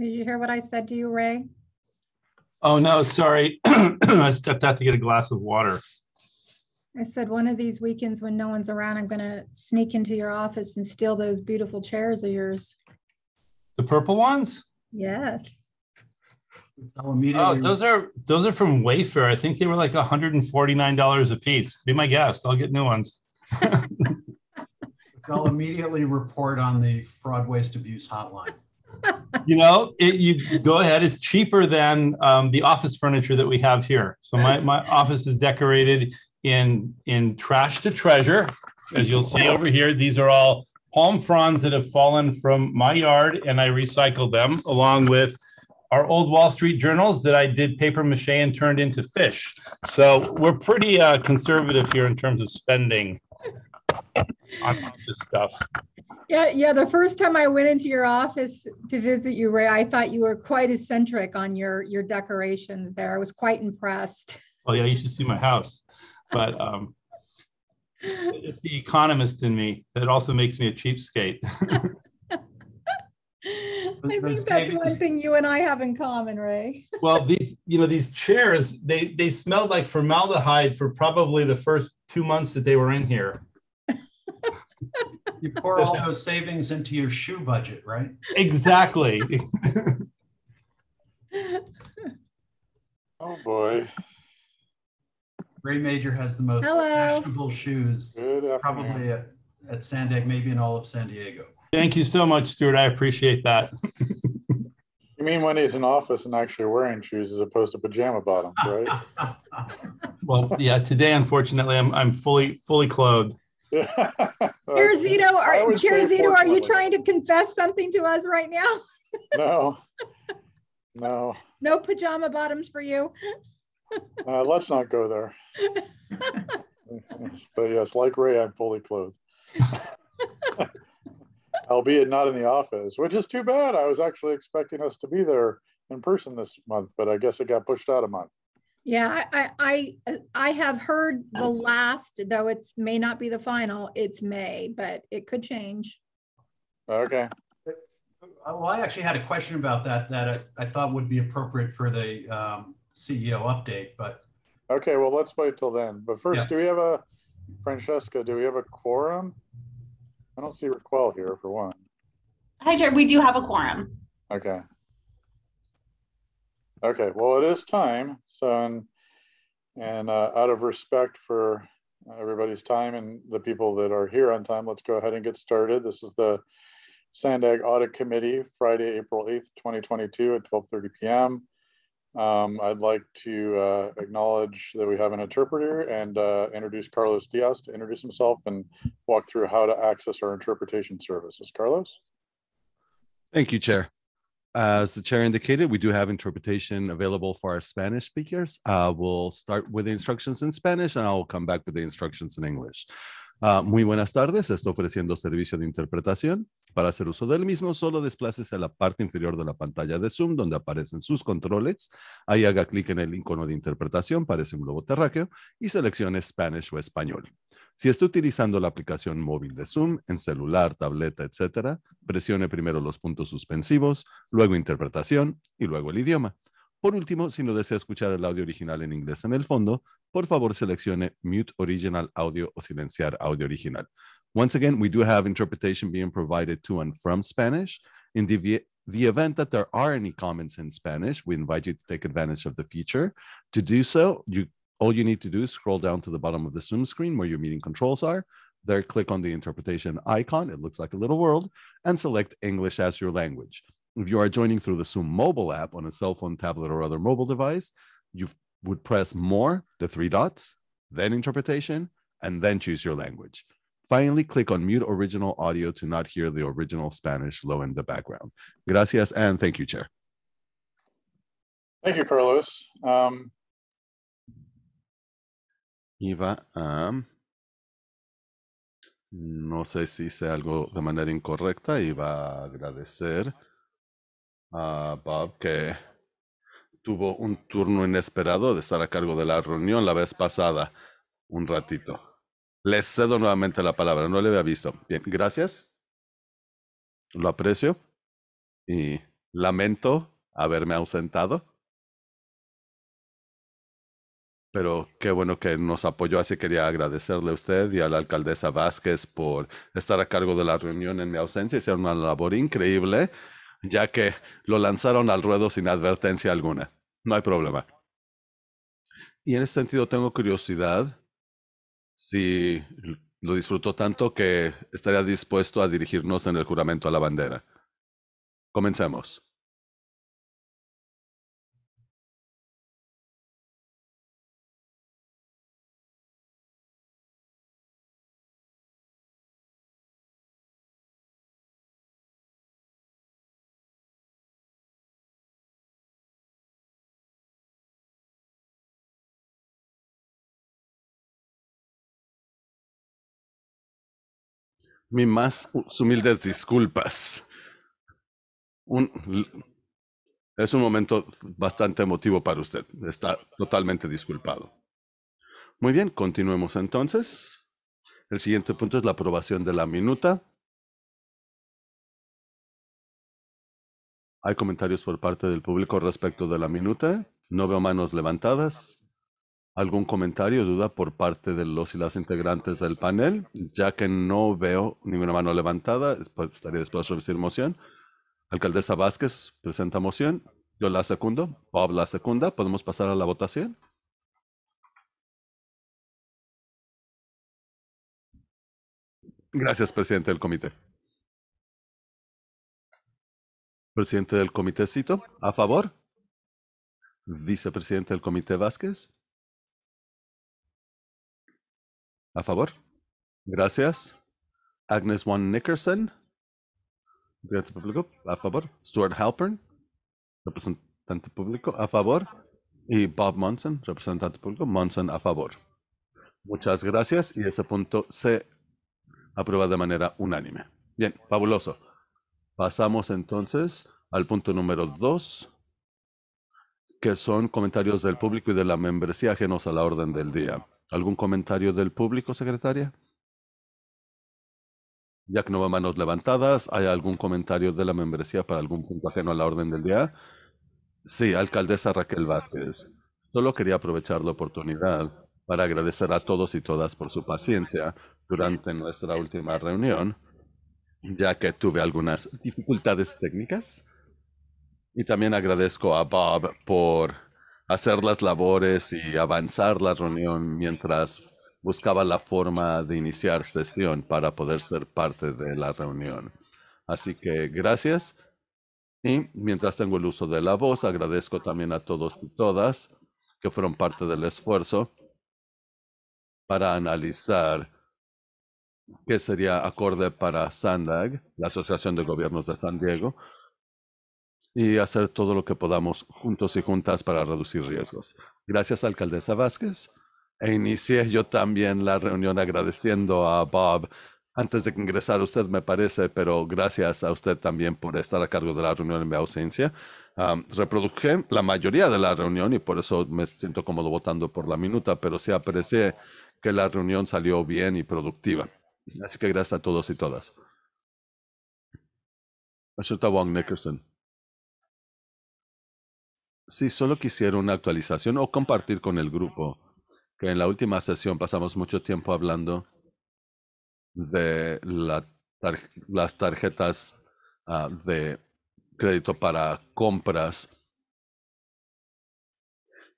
Did you hear what I said to you, Ray? Oh, no, sorry. I stepped out to get a glass of water. I said, one of these weekends when no one's around, I'm going to sneak into your office and steal those beautiful chairs of yours. The purple ones? Yes. I'll immediately... Oh, those are those are from Wayfair. I think they were like $149 a piece. Be my guest. I'll get new ones. They'll immediately report on the fraud waste abuse hotline you know, it, you go ahead. It's cheaper than um, the office furniture that we have here. So my, my office is decorated in in trash to treasure, as you'll see over here. These are all palm fronds that have fallen from my yard, and I recycled them along with our old Wall Street journals that I did paper mache and turned into fish. So we're pretty uh, conservative here in terms of spending I'm up stuff. Yeah, yeah. The first time I went into your office to visit you, Ray, I thought you were quite eccentric on your your decorations there. I was quite impressed. Oh yeah, you should see my house. But um, it's the economist in me that also makes me a cheapskate. I think that's one thing you and I have in common, Ray. well, these you know these chairs they they smelled like formaldehyde for probably the first two months that they were in here you pour all those savings into your shoe budget, right? Exactly. oh boy. Ray Major has the most Hello. fashionable shoes, probably at, at San Diego, maybe in all of San Diego. Thank you so much, Stuart. I appreciate that. You mean when he's in office and actually wearing shoes as opposed to pajama bottoms, right? well, yeah. Today, unfortunately, I'm I'm fully fully clothed. Garazito, uh, are, Garazito, are you trying to confess something to us right now? no, no. No pajama bottoms for you. uh, let's not go there. but yes, like Ray, I'm fully clothed. Albeit not in the office, which is too bad. I was actually expecting us to be there in person this month, but I guess it got pushed out a month. Yeah, I, I I have heard the last, though it's may not be the final. It's May, but it could change. Okay. Uh, well, I actually had a question about that that I, I thought would be appropriate for the um, CEO update, but. Okay, well, let's wait till then. But first, yeah. do we have a, Francesca, do we have a quorum? I don't see Raquel here for one. Hi, Jared, we do have a quorum. Okay. Okay, well, it is time. So, and, and uh, out of respect for everybody's time and the people that are here on time, let's go ahead and get started. This is the Sandag Audit Committee, Friday, April 8th, 2022 at 12.30 p.m. Um, I'd like to uh, acknowledge that we have an interpreter and uh, introduce Carlos Diaz to introduce himself and walk through how to access our interpretation services. Carlos? Thank you, Chair. as the chair indicated, we do have interpretation available for our Spanish speakers. Uh, we'll start with the instructions in Spanish and I'll come back with the instructions in English. Uh, muy buenas tardes, estoy ofreciendo servicio de interpretación. Para hacer uso del mismo, solo desplaces a la parte inferior de la pantalla de Zoom donde aparecen sus controles. Ahí haga clic en el icono de interpretación, parece un globo terráqueo, y seleccione Spanish o español. Si está utilizando la aplicación móvil de Zoom en celular, tableta, etc., presione primero los puntos suspensivos, luego interpretación y luego el idioma. Por último, si no desea escuchar el audio original en inglés en el fondo, por favor seleccione Mute Original Audio o Silenciar Audio Original. Once again, we do have interpretation being provided to and from Spanish. In the, the event that there are any comments in Spanish, we invite you to take advantage of the feature. To do so, you All you need to do is scroll down to the bottom of the Zoom screen where your meeting controls are. There, click on the interpretation icon. It looks like a little world and select English as your language. If you are joining through the Zoom mobile app on a cell phone, tablet, or other mobile device, you would press more, the three dots, then interpretation, and then choose your language. Finally, click on mute original audio to not hear the original Spanish low in the background. Gracias and thank you, Chair. Thank you, Carlos. Um, iba a, no sé si hice algo de manera incorrecta, iba a agradecer a Bob que tuvo un turno inesperado de estar a cargo de la reunión la vez pasada, un ratito. Les cedo nuevamente la palabra, no le había visto. Bien, gracias. Lo aprecio y lamento haberme ausentado. Pero qué bueno que nos apoyó, así quería agradecerle a usted y a la alcaldesa Vázquez por estar a cargo de la reunión en mi ausencia. Hicieron una labor increíble, ya que lo lanzaron al ruedo sin advertencia alguna. No hay problema. Y en ese sentido tengo curiosidad si lo disfrutó tanto que estaría dispuesto a dirigirnos en el juramento a la bandera. Comencemos. mis más humildes disculpas. es un momento bastante emotivo para usted. Está totalmente disculpado. Muy bien, continuemos entonces. El siguiente punto es la aprobación de la minuta. ¿Hay comentarios por parte del público respecto de la minuta? No veo manos levantadas algún comentario o duda por parte de los y las integrantes del panel. Ya que no veo ninguna mano levantada, pues, estaría dispuesto a recibir moción. Alcaldesa Vázquez presenta moción. Yo la segundo. Bob la segunda. ¿Podemos pasar a la votación? Gracias, presidente del comité. Presidente del Comité, cito. a favor. Vicepresidente del comité Vázquez, A favor. Gracias. Agnes Juan Nickerson. Representante público. A favor. Stuart Halpern. Representante público. A favor. Y Bob Monson, representante público. Monson a favor. Muchas gracias y ese punto se aprueba de manera unánime. Bien, fabuloso. Pasamos entonces al punto número dos, que son comentarios del público y de la membresía ajenos a la orden del día. ¿Algún comentario del público, secretaria? Ya que no va manos levantadas, ¿hay algún comentario de la membresía para algún punto ajeno a la orden del día? Sí, alcaldesa Raquel Vázquez. Solo quería aprovechar la oportunidad para agradecer a todos y todas por su paciencia durante nuestra última reunión, ya que tuve algunas dificultades técnicas. Y también agradezco a Bob por hacer las labores y avanzar la reunión mientras buscaba la forma de iniciar sesión para poder ser parte de la reunión. Así que gracias. Y mientras tengo el uso de la voz, agradezco también a todos y todas que fueron parte del esfuerzo para analizar qué sería acorde para SANDAG, la Asociación de Gobiernos de San Diego, y hacer todo lo que podamos juntos y juntas para reducir riesgos. Gracias, alcaldesa Vázquez. E inicié yo también la reunión agradeciendo a Bob antes de que ingresara usted, me parece, pero gracias a usted también por estar a cargo de la reunión en mi ausencia. reproduje la mayoría de la reunión y por eso me siento cómodo votando por la minuta, pero sí aprecié que la reunión salió bien y productiva. Así que gracias a todos y todas. Nickerson si solo quisiera una actualización o compartir con el grupo que en la última sesión pasamos mucho tiempo hablando de la las tarjetas ah, de crédito para compras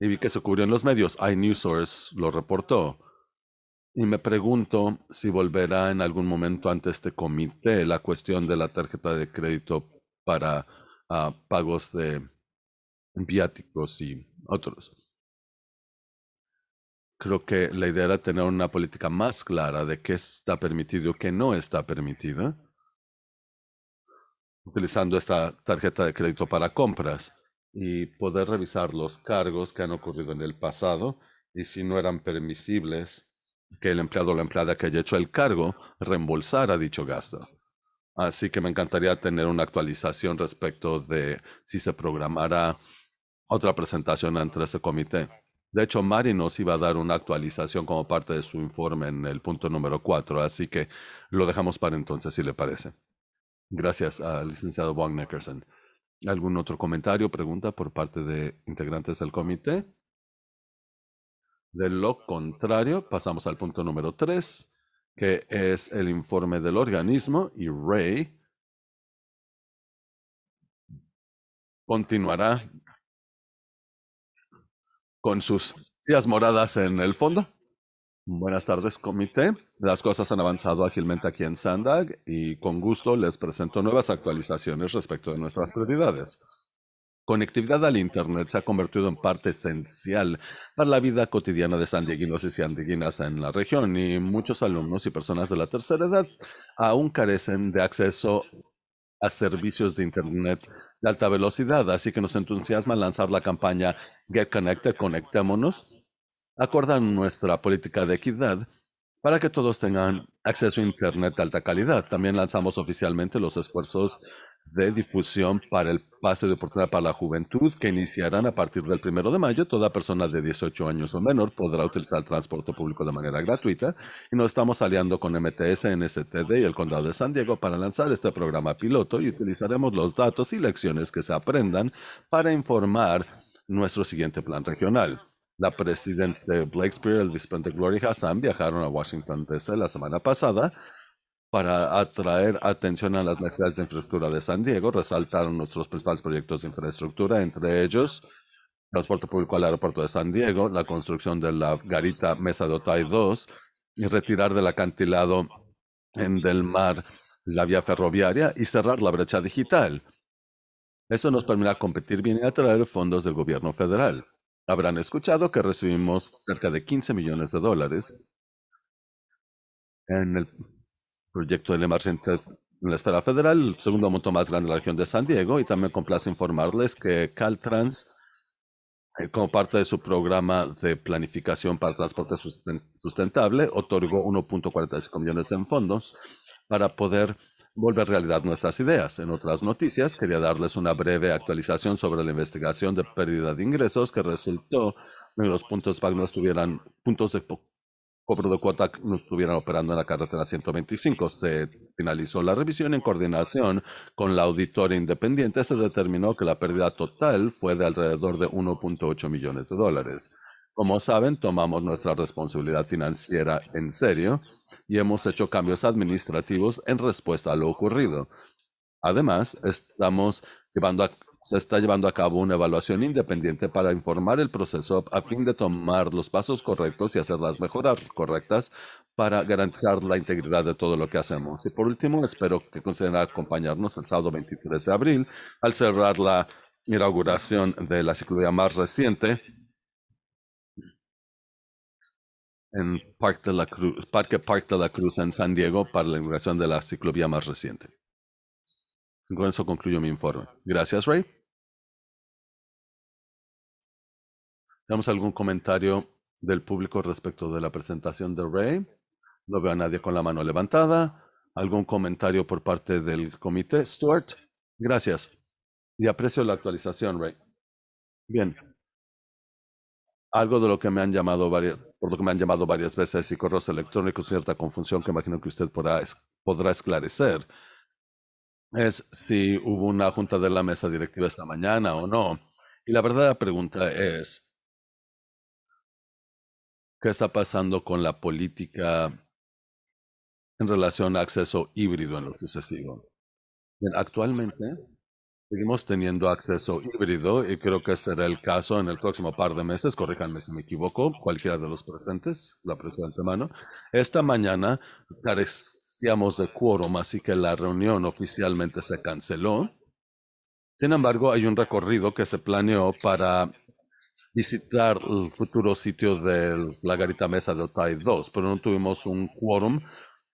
y vi que se cubrió en los medios. Source lo reportó. Y me pregunto si volverá en algún momento ante este comité la cuestión de la tarjeta de crédito para ah, pagos de viáticos y otros. Creo que la idea era tener una política más clara de qué está permitido y qué no está permitido, utilizando esta tarjeta de crédito para compras y poder revisar los cargos que han ocurrido en el pasado y si no eran permisibles que el empleado o la empleada que haya hecho el cargo reembolsara dicho gasto. Así que me encantaría tener una actualización respecto de si se programará otra presentación entre ese comité. De hecho, Mari nos iba a dar una actualización como parte de su informe en el punto número 4, así que lo dejamos para entonces, si le parece. Gracias al licenciado Wong Neckerson. ¿Algún otro comentario, o pregunta por parte de integrantes del comité? De lo contrario, pasamos al punto número 3, que es el informe del organismo y Ray continuará con sus sillas moradas en el fondo. Buenas tardes, comité. Las cosas han avanzado ágilmente aquí en Sandag y con gusto les presento nuevas actualizaciones respecto de nuestras prioridades. Conectividad al Internet se ha convertido en parte esencial para la vida cotidiana de sandieguinos y sandieguinas en la región y muchos alumnos y personas de la tercera edad aún carecen de acceso a servicios de Internet de alta velocidad, así que nos entusiasma lanzar la campaña Get Connected, conectémonos, acordan nuestra política de equidad para que todos tengan acceso a Internet de alta calidad. También lanzamos oficialmente los esfuerzos de difusión para el pase de oportunidad para la juventud que iniciarán a partir del primero de mayo. Toda persona de 18 años o menor podrá utilizar el transporte público de manera gratuita y nos estamos aliando con MTS, NSTD y el Condado de San Diego para lanzar este programa piloto y utilizaremos los datos y lecciones que se aprendan para informar nuestro siguiente plan regional. La presidenta de y el vicepresidente Gloria Hassan viajaron a Washington DC la semana pasada para atraer atención a las necesidades de infraestructura de San Diego, resaltaron nuestros principales proyectos de infraestructura, entre ellos transporte público al aeropuerto de San Diego, la construcción de la garita Mesa de Otay 2 y retirar del acantilado en del mar la vía ferroviaria y cerrar la brecha digital. Eso nos permitirá competir bien y atraer fondos del gobierno federal. Habrán escuchado que recibimos cerca de 15 millones de dólares en el proyecto de Emar en la esfera federal, el segundo monto más grande de la región de San Diego, y también complace informarles que Caltrans, eh, como parte de su programa de planificación para transporte sustentable, otorgó 1.45 millones en fondos para poder volver a realidad nuestras ideas. En otras noticias, quería darles una breve actualización sobre la investigación de pérdida de ingresos que resultó en los puntos PAC no estuvieran, puntos de cobro de cuota no estuvieran operando en la carretera 125. Se finalizó la revisión en coordinación con la auditoría independiente. Se determinó que la pérdida total fue de alrededor de 1.8 millones de dólares. Como saben, tomamos nuestra responsabilidad financiera en serio y hemos hecho cambios administrativos en respuesta a lo ocurrido. Además, estamos llevando a se está llevando a cabo una evaluación independiente para informar el proceso a fin de tomar los pasos correctos y hacer las mejoras correctas para garantizar la integridad de todo lo que hacemos. Y por último, espero que consideren acompañarnos el sábado 23 de abril al cerrar la inauguración de la ciclovía más reciente en Parque de la Cruz, Parque Park de la Cruz en San Diego para la inauguración de la ciclovía más reciente. Con eso concluyo mi informe. Gracias, Ray. ¿Tenemos algún comentario del público respecto de la presentación de Ray? No veo a nadie con la mano levantada. ¿Algún comentario por parte del comité? Stuart, gracias. Y aprecio la actualización, Ray. Bien. Algo de lo que me han llamado varias, por lo que me han llamado varias veces y correos electrónicos, cierta confusión que imagino que usted podrá esclarecer es si hubo una junta de la mesa directiva esta mañana o no. Y la verdadera pregunta es, ¿qué está pasando con la política en relación a acceso híbrido en lo sucesivo? Bien, actualmente seguimos teniendo acceso híbrido y creo que será el caso en el próximo par de meses, corríjanme si me equivoco, cualquiera de los presentes, la presidenta de antemano. Esta mañana, de quórum, así que la reunión oficialmente se canceló. Sin embargo, hay un recorrido que se planeó para visitar el futuro sitio de la garita mesa de OTAI 2, pero no tuvimos un quórum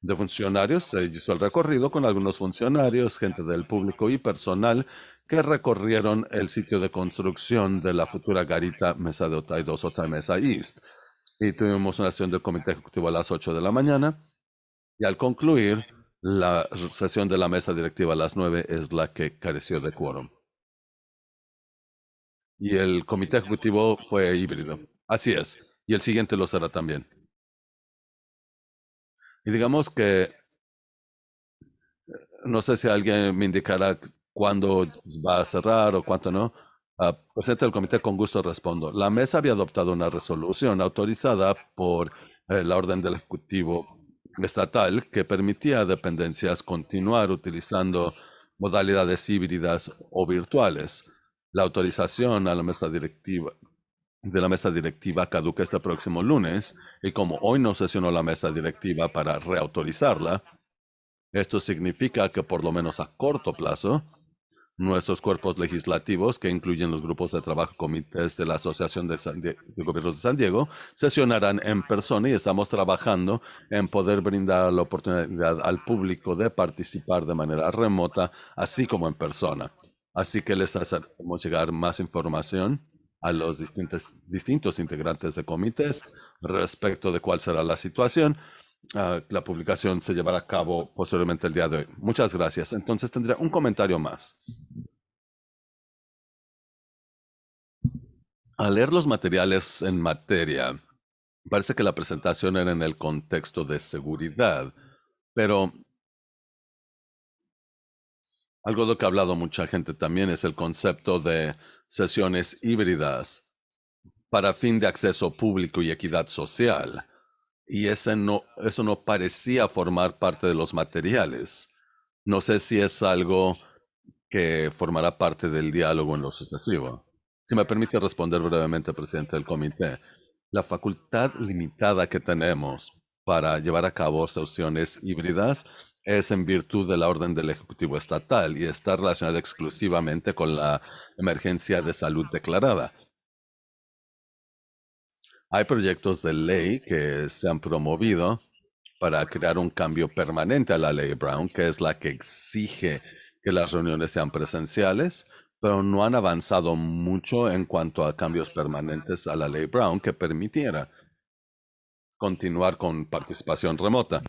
de funcionarios. Se hizo el recorrido con algunos funcionarios, gente del público y personal que recorrieron el sitio de construcción de la futura garita mesa de Otay 2, Otay Mesa East. Y tuvimos una sesión del comité ejecutivo a las 8 de la mañana y al concluir, la sesión de la mesa directiva a las nueve es la que careció de quórum. Y el comité ejecutivo fue híbrido. Así es. Y el siguiente lo será también. Y digamos que, eh, no sé si alguien me indicará cuándo va a cerrar o cuánto no. Ah, presente del comité, con gusto respondo. La mesa había adoptado una resolución autorizada por eh, la orden del Ejecutivo estatal que permitía a dependencias continuar utilizando modalidades híbridas o virtuales. La autorización a la mesa directiva de la mesa directiva caduca este próximo lunes y como hoy no sesionó la mesa directiva para reautorizarla, esto significa que por lo menos a corto plazo, nuestros cuerpos legislativos, que incluyen los grupos de trabajo comités de la Asociación de, de, Gobiernos de San Diego, sesionarán en persona y estamos trabajando en poder brindar la oportunidad al público de participar de manera remota, así como en persona. Así que les hacemos llegar más información a los distintos, integrantes de comités respecto de cuál será la situación. Ah, la publicación se llevará a cabo posteriormente el día de hoy. Muchas gracias. Entonces tendría un comentario más. Al leer los materiales en materia, parece que la presentación era en el contexto de seguridad, pero algo de lo que ha hablado mucha gente también es el concepto de sesiones híbridas para fin de acceso público y equidad social. Y ese no, eso no parecía formar parte de los materiales. No sé si es algo que formará parte del diálogo en lo sucesivo. Si me permite responder brevemente, presidente del comité, la facultad limitada que tenemos para llevar a cabo sanciones híbridas es en virtud de la orden del Ejecutivo Estatal y está relacionada exclusivamente con la emergencia de salud declarada. Hay proyectos de ley que se han promovido para crear un cambio permanente a la ley Brown, que es la que exige que las reuniones sean presenciales, pero no han avanzado mucho en cuanto a cambios permanentes a la ley Brown que permitiera continuar con participación remota.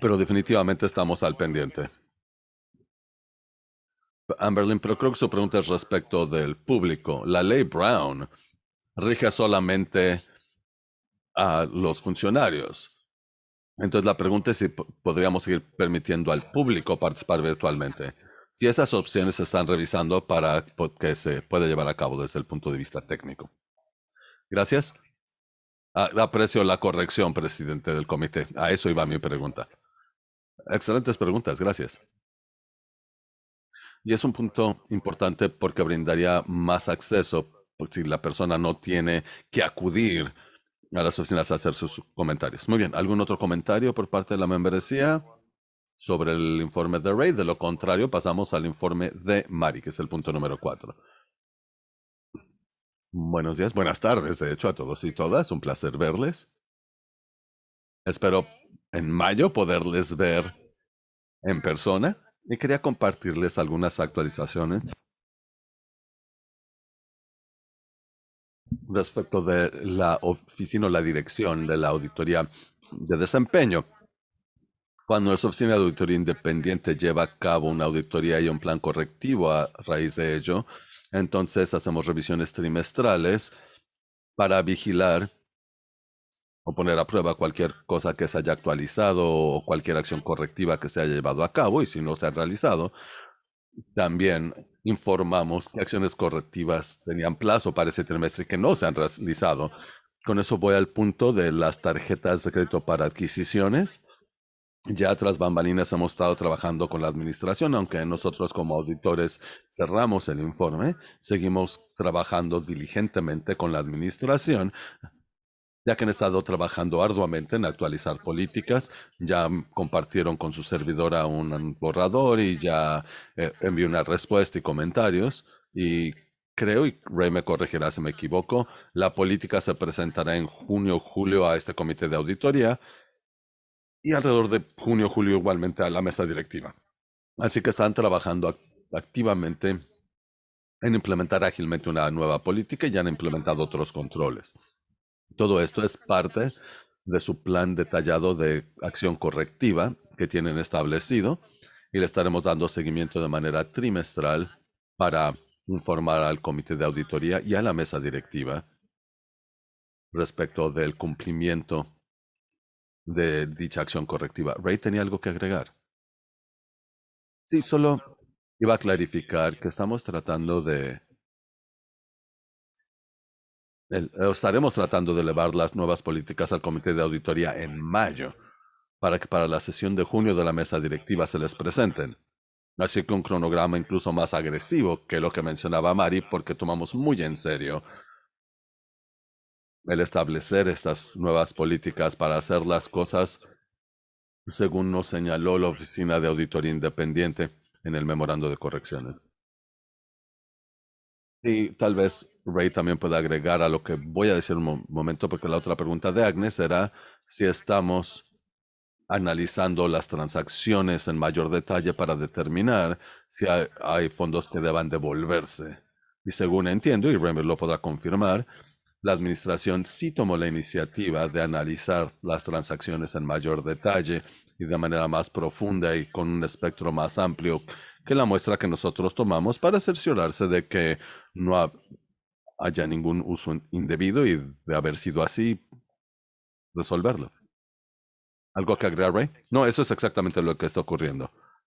Pero definitivamente estamos al pendiente. Amberlin, pero creo que su pregunta es respecto del público. La ley Brown rige solamente a los funcionarios. Entonces la pregunta es si podríamos seguir permitiendo al público participar virtualmente si esas opciones se están revisando para que se pueda llevar a cabo desde el punto de vista técnico. Gracias. aprecio la corrección, presidente del comité. A eso iba mi pregunta. Excelentes preguntas, gracias. Y es un punto importante porque brindaría más acceso si la persona no tiene que acudir a las oficinas a hacer sus comentarios. Muy bien, ¿algún otro comentario por parte de la membresía? sobre el informe de Ray. De lo contrario, pasamos al informe de Mari, que es el punto número 4. Buenos días, buenas tardes, de hecho, a todos y todas. Un placer verles. Espero en mayo poderles ver en persona y quería compartirles algunas actualizaciones respecto de la oficina o la dirección de la auditoría de desempeño. Cuando nuestra oficina de auditoría independiente lleva a cabo una auditoría y un plan correctivo a raíz de ello, entonces hacemos revisiones trimestrales para vigilar o poner a prueba cualquier cosa que se haya actualizado o cualquier acción correctiva que se haya llevado a cabo y si no se ha realizado, también informamos qué acciones correctivas tenían plazo para ese trimestre que no se han realizado. Con eso voy al punto de las tarjetas de crédito para adquisiciones ya tras bambalinas hemos estado trabajando con la administración, aunque nosotros como auditores cerramos el informe, seguimos trabajando diligentemente con la administración, ya que han estado trabajando arduamente en actualizar políticas, ya compartieron con su servidora un borrador y ya eh, envió una respuesta y comentarios y creo, y Rey me corregirá si me equivoco, la política se presentará en junio o julio a este comité de auditoría y alrededor de junio, julio igualmente a la mesa directiva. Así que están trabajando activamente en implementar ágilmente una nueva política y ya han implementado otros controles. Todo esto es parte de su plan detallado de acción correctiva que tienen establecido y le estaremos dando seguimiento de manera trimestral para informar al comité de auditoría y a la mesa directiva respecto del cumplimiento de dicha acción correctiva. Ray tenía algo que agregar. Sí, solo iba a clarificar que estamos tratando de... estaremos tratando de elevar las nuevas políticas al comité de auditoría en mayo para que para la sesión de junio de la mesa directiva se les presenten. Así que un cronograma incluso más agresivo que lo que mencionaba Mari porque tomamos muy en serio el establecer estas nuevas políticas para hacer las cosas, según nos señaló la Oficina de Auditoría Independiente en el memorando de correcciones. Y tal vez Ray también pueda agregar a lo que voy a decir un momento, porque la otra pregunta de Agnes era si estamos analizando las transacciones en mayor detalle para determinar si hay, fondos que deban devolverse. Y según entiendo, y Ray lo podrá confirmar, la Administración sí tomó la iniciativa de analizar las transacciones en mayor detalle y de manera más profunda y con un espectro más amplio que la muestra que nosotros tomamos para cerciorarse de que no haya ningún uso indebido y de haber sido así, resolverlo. ¿Algo que agregar, Ray? No, eso es exactamente lo que está ocurriendo.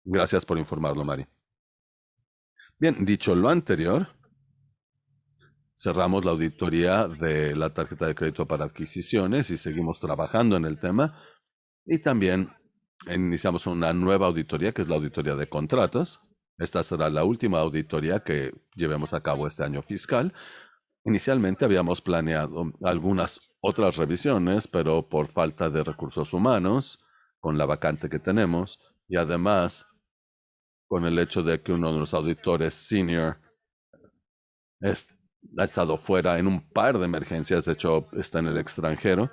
Gracias por informarlo, Mari. Bien, dicho lo anterior, cerramos la auditoría de la tarjeta de crédito para adquisiciones y seguimos trabajando en el tema. Y también iniciamos una nueva auditoría, que es la auditoría de contratos. Esta será la última auditoría que llevemos a cabo este año fiscal. Inicialmente habíamos planeado algunas otras revisiones, pero por falta de recursos humanos, con la vacante que tenemos, y además con el hecho de que uno de los auditores senior es, ha estado fuera en un par de emergencias, de hecho está en el extranjero.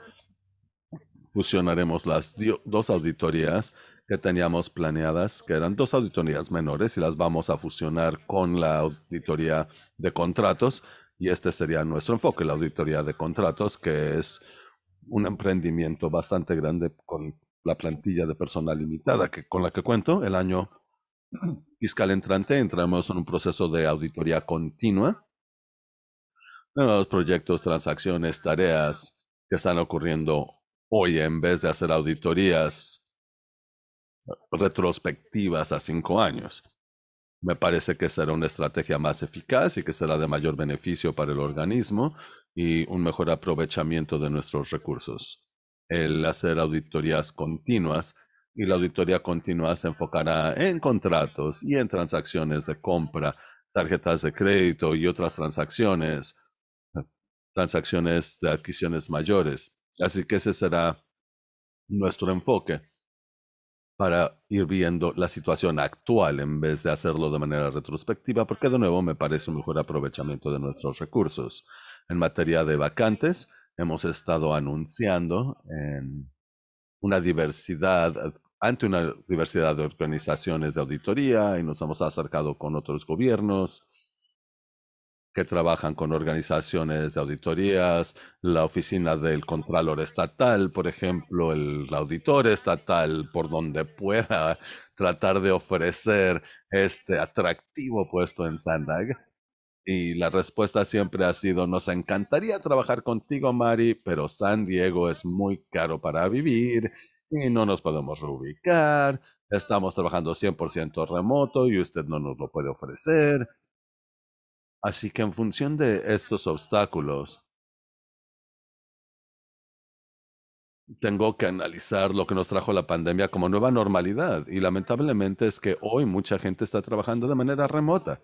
Fusionaremos las dos auditorías que teníamos planeadas, que eran dos auditorías menores, y las vamos a fusionar con la auditoría de contratos. Y este sería nuestro enfoque, la auditoría de contratos, que es un emprendimiento bastante grande con la plantilla de persona limitada que, con la que cuento. El año fiscal entrante entramos en un proceso de auditoría continua nuevos proyectos, transacciones, tareas que están ocurriendo hoy en vez de hacer auditorías retrospectivas a cinco años. Me parece que será una estrategia más eficaz y que será de mayor beneficio para el organismo y un mejor aprovechamiento de nuestros recursos. El hacer auditorías continuas y la auditoría continua se enfocará en contratos y en transacciones de compra, tarjetas de crédito y otras transacciones transacciones de adquisiciones mayores. Así que ese será nuestro enfoque para ir viendo la situación actual en vez de hacerlo de manera retrospectiva, porque de nuevo me parece un mejor aprovechamiento de nuestros recursos. En materia de vacantes, hemos estado anunciando en una diversidad, ante una diversidad de organizaciones de auditoría y nos hemos acercado con otros gobiernos que trabajan con organizaciones de auditorías, la oficina del Contralor Estatal, por ejemplo, el auditor estatal, por donde pueda tratar de ofrecer este atractivo puesto en Sandag. Y la respuesta siempre ha sido, nos encantaría trabajar contigo, Mari, pero San Diego es muy caro para vivir y no nos podemos reubicar. Estamos trabajando 100% remoto y usted no nos lo puede ofrecer Así que en función de estos obstáculos, tengo que analizar lo que nos trajo la pandemia como nueva normalidad. Y lamentablemente es que hoy mucha gente está trabajando de manera remota.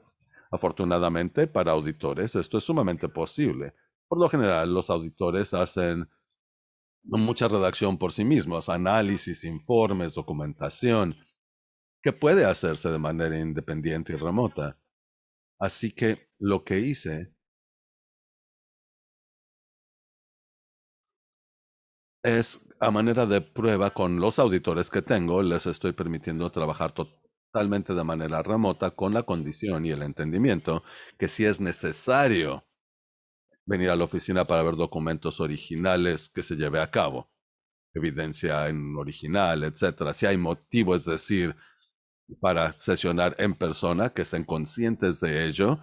Afortunadamente para auditores esto es sumamente posible. Por lo general los auditores hacen mucha redacción por sí mismos, análisis, informes, documentación, que puede hacerse de manera independiente y remota. Así que lo que hice es a manera de prueba con los auditores que tengo, les estoy permitiendo trabajar totalmente de manera remota con la condición y el entendimiento que si es necesario venir a la oficina para ver documentos originales que se lleve a cabo, evidencia en original, etcétera. Si hay motivo, es decir, para sesionar en persona, que estén conscientes de ello,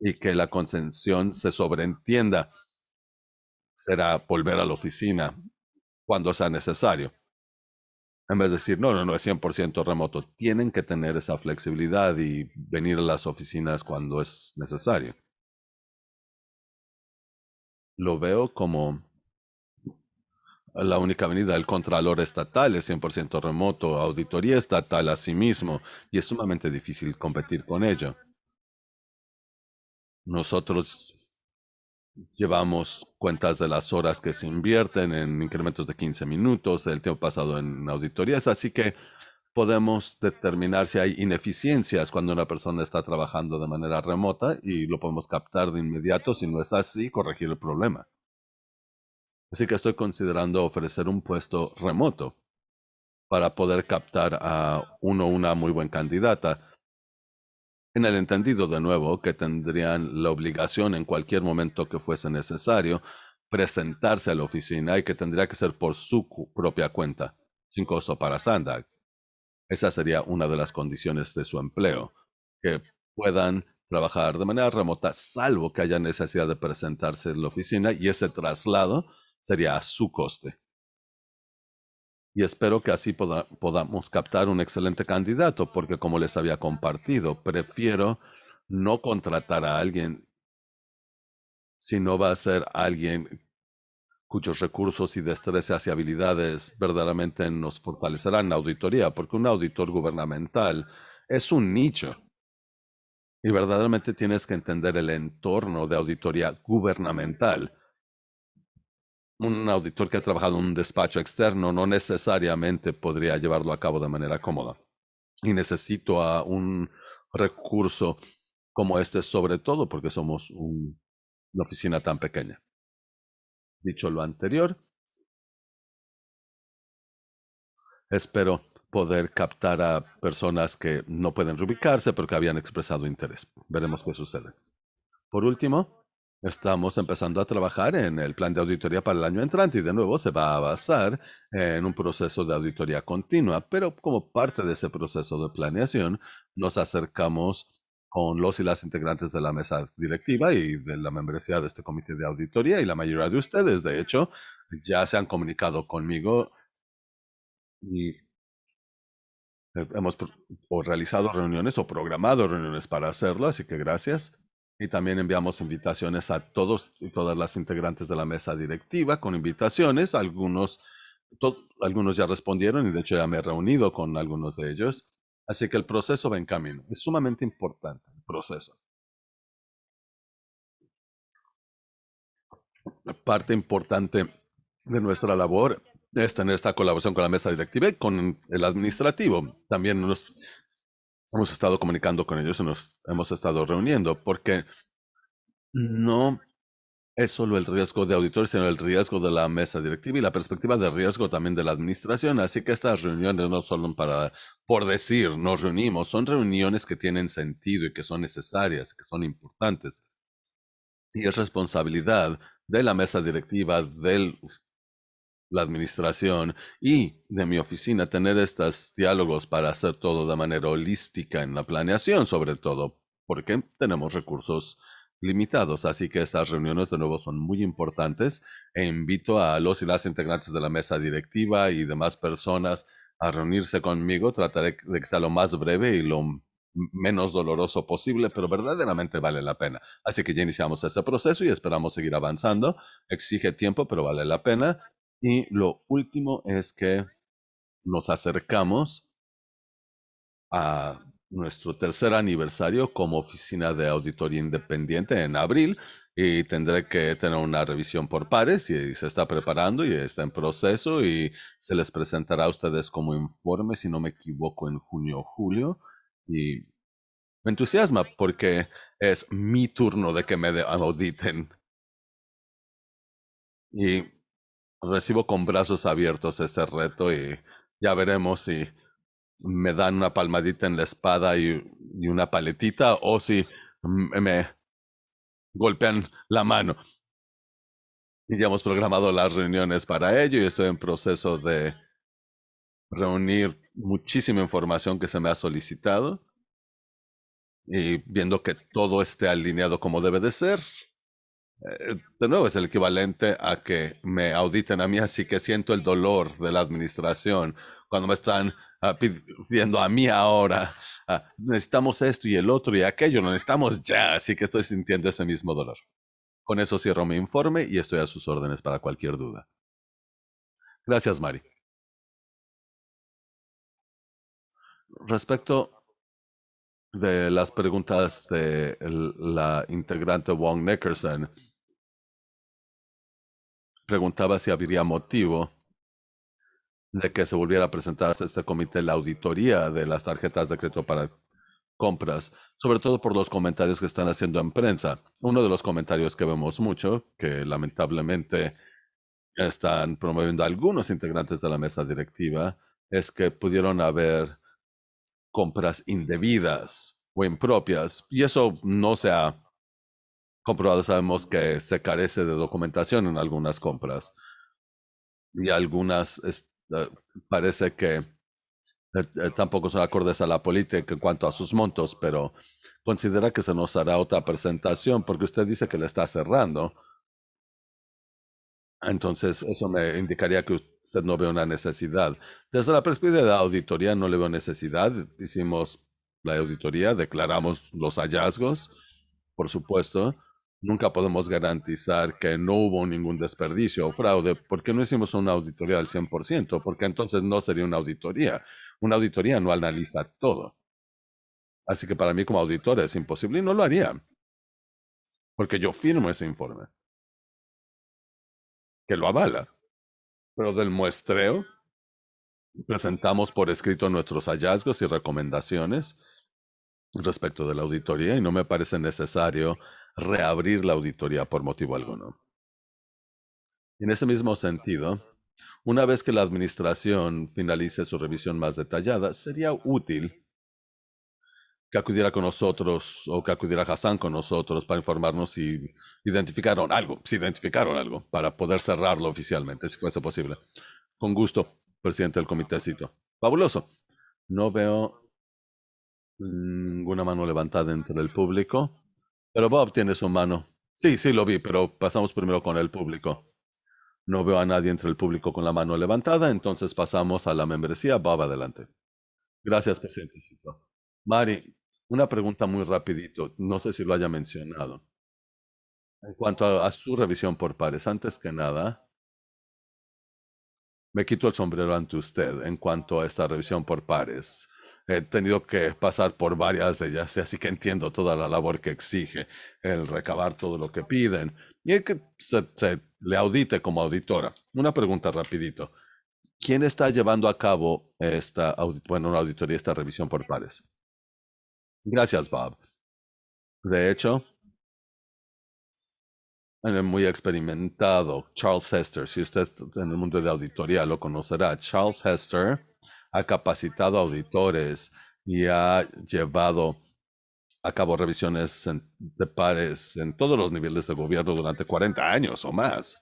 y que la concesión se sobreentienda. Será volver a la oficina cuando sea necesario. En vez de decir, no, no, no es 100% remoto, tienen que tener esa flexibilidad y venir a las oficinas cuando es necesario. Lo veo como la única avenida. El Contralor Estatal es 100% remoto, Auditoría Estatal a sí mismo, y es sumamente difícil competir con ello. Nosotros llevamos cuentas de las horas que se invierten en incrementos de 15 minutos, el tiempo pasado en auditorías, así que podemos determinar si hay ineficiencias cuando una persona está trabajando de manera remota y lo podemos captar de inmediato, si no es así, corregir el problema. Así que estoy considerando ofrecer un puesto remoto para poder captar a uno una muy buena candidata en el entendido de nuevo que tendrían la obligación en cualquier momento que fuese necesario presentarse a la oficina y que tendría que ser por su propia cuenta, sin costo para Sandag. Esa sería una de las condiciones de su empleo, que puedan trabajar de manera remota, salvo que haya necesidad de presentarse en la oficina y ese traslado sería a su coste y espero que así podamos captar un excelente candidato, porque como les había compartido, prefiero no contratar a alguien si no va a ser alguien cuyos recursos y destrezas y habilidades verdaderamente nos fortalecerán la auditoría, porque un auditor gubernamental es un nicho. Y verdaderamente tienes que entender el entorno de auditoría gubernamental un auditor que ha trabajado en un despacho externo no necesariamente podría llevarlo a cabo de manera cómoda. Y necesito a un recurso como este, sobre todo porque somos una oficina tan pequeña. Dicho lo anterior, espero poder captar a personas que no pueden reubicarse, pero que habían expresado interés. Veremos qué sucede. Por último, Estamos empezando a trabajar en el plan de auditoría para el año entrante y de nuevo se va a basar en un proceso de auditoría continua, pero como parte de ese proceso de planeación nos acercamos con los y las integrantes de la mesa directiva y de la membresía de este comité de auditoría y la mayoría de ustedes, de hecho, ya se han comunicado conmigo y hemos o realizado reuniones o programado reuniones para hacerlo, así que gracias. Y también enviamos invitaciones a todos y todas las integrantes de la mesa directiva con invitaciones. Algunos, algunos ya respondieron y de hecho ya me he reunido con algunos de ellos. Así que el proceso va en camino. Es sumamente importante el proceso. La Parte importante de nuestra labor es tener esta colaboración con la mesa directiva y con el administrativo. También nos, hemos estado comunicando con ellos, y nos hemos estado reuniendo, porque no es solo el riesgo de auditores, sino el riesgo de la mesa directiva y la perspectiva de riesgo también de la administración. Así que estas reuniones no son para, por decir, nos reunimos, son reuniones que tienen sentido y que son necesarias, que son importantes. Y es responsabilidad de la mesa directiva, del la administración y de mi oficina tener estos diálogos para hacer todo de manera holística en la planeación, sobre todo porque tenemos recursos limitados, así que estas reuniones de nuevo son muy importantes e invito a los y las integrantes de la mesa directiva y demás personas a reunirse conmigo, trataré de que sea lo más breve y lo menos doloroso posible, pero verdaderamente vale la pena. Así que ya iniciamos ese proceso y esperamos seguir avanzando. Exige tiempo, pero vale la pena. Y lo último es que nos acercamos a nuestro tercer aniversario como oficina de auditoría independiente en abril y tendré que tener una revisión por pares y se está preparando y está en proceso y se les presentará a ustedes como informe, si no me equivoco, en junio o julio. Y me entusiasma porque es mi turno de que me auditen. Y Recibo con brazos abiertos ese reto y ya veremos si me dan una palmadita en la espada y, y una paletita o si me golpean la mano. Y ya hemos programado las reuniones para ello y estoy en proceso de reunir muchísima información que se me ha solicitado y viendo que todo esté alineado como debe de ser de nuevo es el equivalente a que me auditen a mí, así que siento el dolor de la administración cuando me están ah, pidiendo a mí ahora, ah, necesitamos esto y el otro y aquello, lo necesitamos ya, así que estoy sintiendo ese mismo dolor. Con eso cierro mi informe y estoy a sus órdenes para cualquier duda. Gracias, Mari. Respecto de las preguntas de la integrante Wong Nickerson, preguntaba si habría motivo de que se volviera a presentar a este comité la auditoría de las tarjetas de crédito para compras, sobre todo por los comentarios que están haciendo en prensa. Uno de los comentarios que vemos mucho, que lamentablemente están promoviendo algunos integrantes de la mesa directiva, es que pudieron haber compras indebidas o impropias, y eso no se ha comprobado sabemos que se carece de documentación en algunas compras y algunas eh, parece que eh, eh, tampoco son acordes a la política en cuanto a sus montos, pero considera que se nos hará otra presentación porque usted dice que la está cerrando. Entonces, eso me indicaría que usted no ve una necesidad. Desde la perspectiva de la auditoría, no le veo necesidad. Hicimos la auditoría, declaramos los hallazgos, por supuesto, Nunca podemos garantizar que no hubo ningún desperdicio o fraude porque no hicimos una auditoría al 100%, porque entonces no sería una auditoría. Una auditoría no analiza todo. Así que para mí como auditor es imposible y no lo haría, porque yo firmo ese informe, que lo avala. Pero del muestreo, presentamos por escrito nuestros hallazgos y recomendaciones respecto de la auditoría y no me parece necesario reabrir la auditoría por motivo alguno. En ese mismo sentido, una vez que la Administración finalice su revisión más detallada, sería útil que acudiera con nosotros o que acudiera Hassan con nosotros para informarnos si identificaron algo, si identificaron algo, para poder cerrarlo oficialmente, si fuese posible. Con gusto, presidente del comitécito. Fabuloso. No veo ninguna mano levantada entre el público. Pero Bob tiene su mano. Sí, sí, lo vi, pero pasamos primero con el público. No veo a nadie entre el público con la mano levantada, entonces pasamos a la membresía. Bob, adelante. Gracias, presidente. Mari, una pregunta muy rapidito. No sé si lo haya mencionado. En cuanto a su revisión por pares, antes que nada, me quito el sombrero ante usted en cuanto a esta revisión por pares. He tenido que pasar por varias de ellas, así que entiendo toda la labor que exige el recabar todo lo que piden y que se, le audite como auditora. Una pregunta rapidito. ¿Quién está llevando a cabo esta, bueno, una auditoría, esta revisión por pares? Gracias, Bob. De hecho, muy experimentado Charles Hester, si usted está en el mundo de auditoría lo conocerá, Charles Hester ha capacitado auditores y ha llevado a cabo revisiones de pares en todos los niveles de gobierno durante 40 años o más.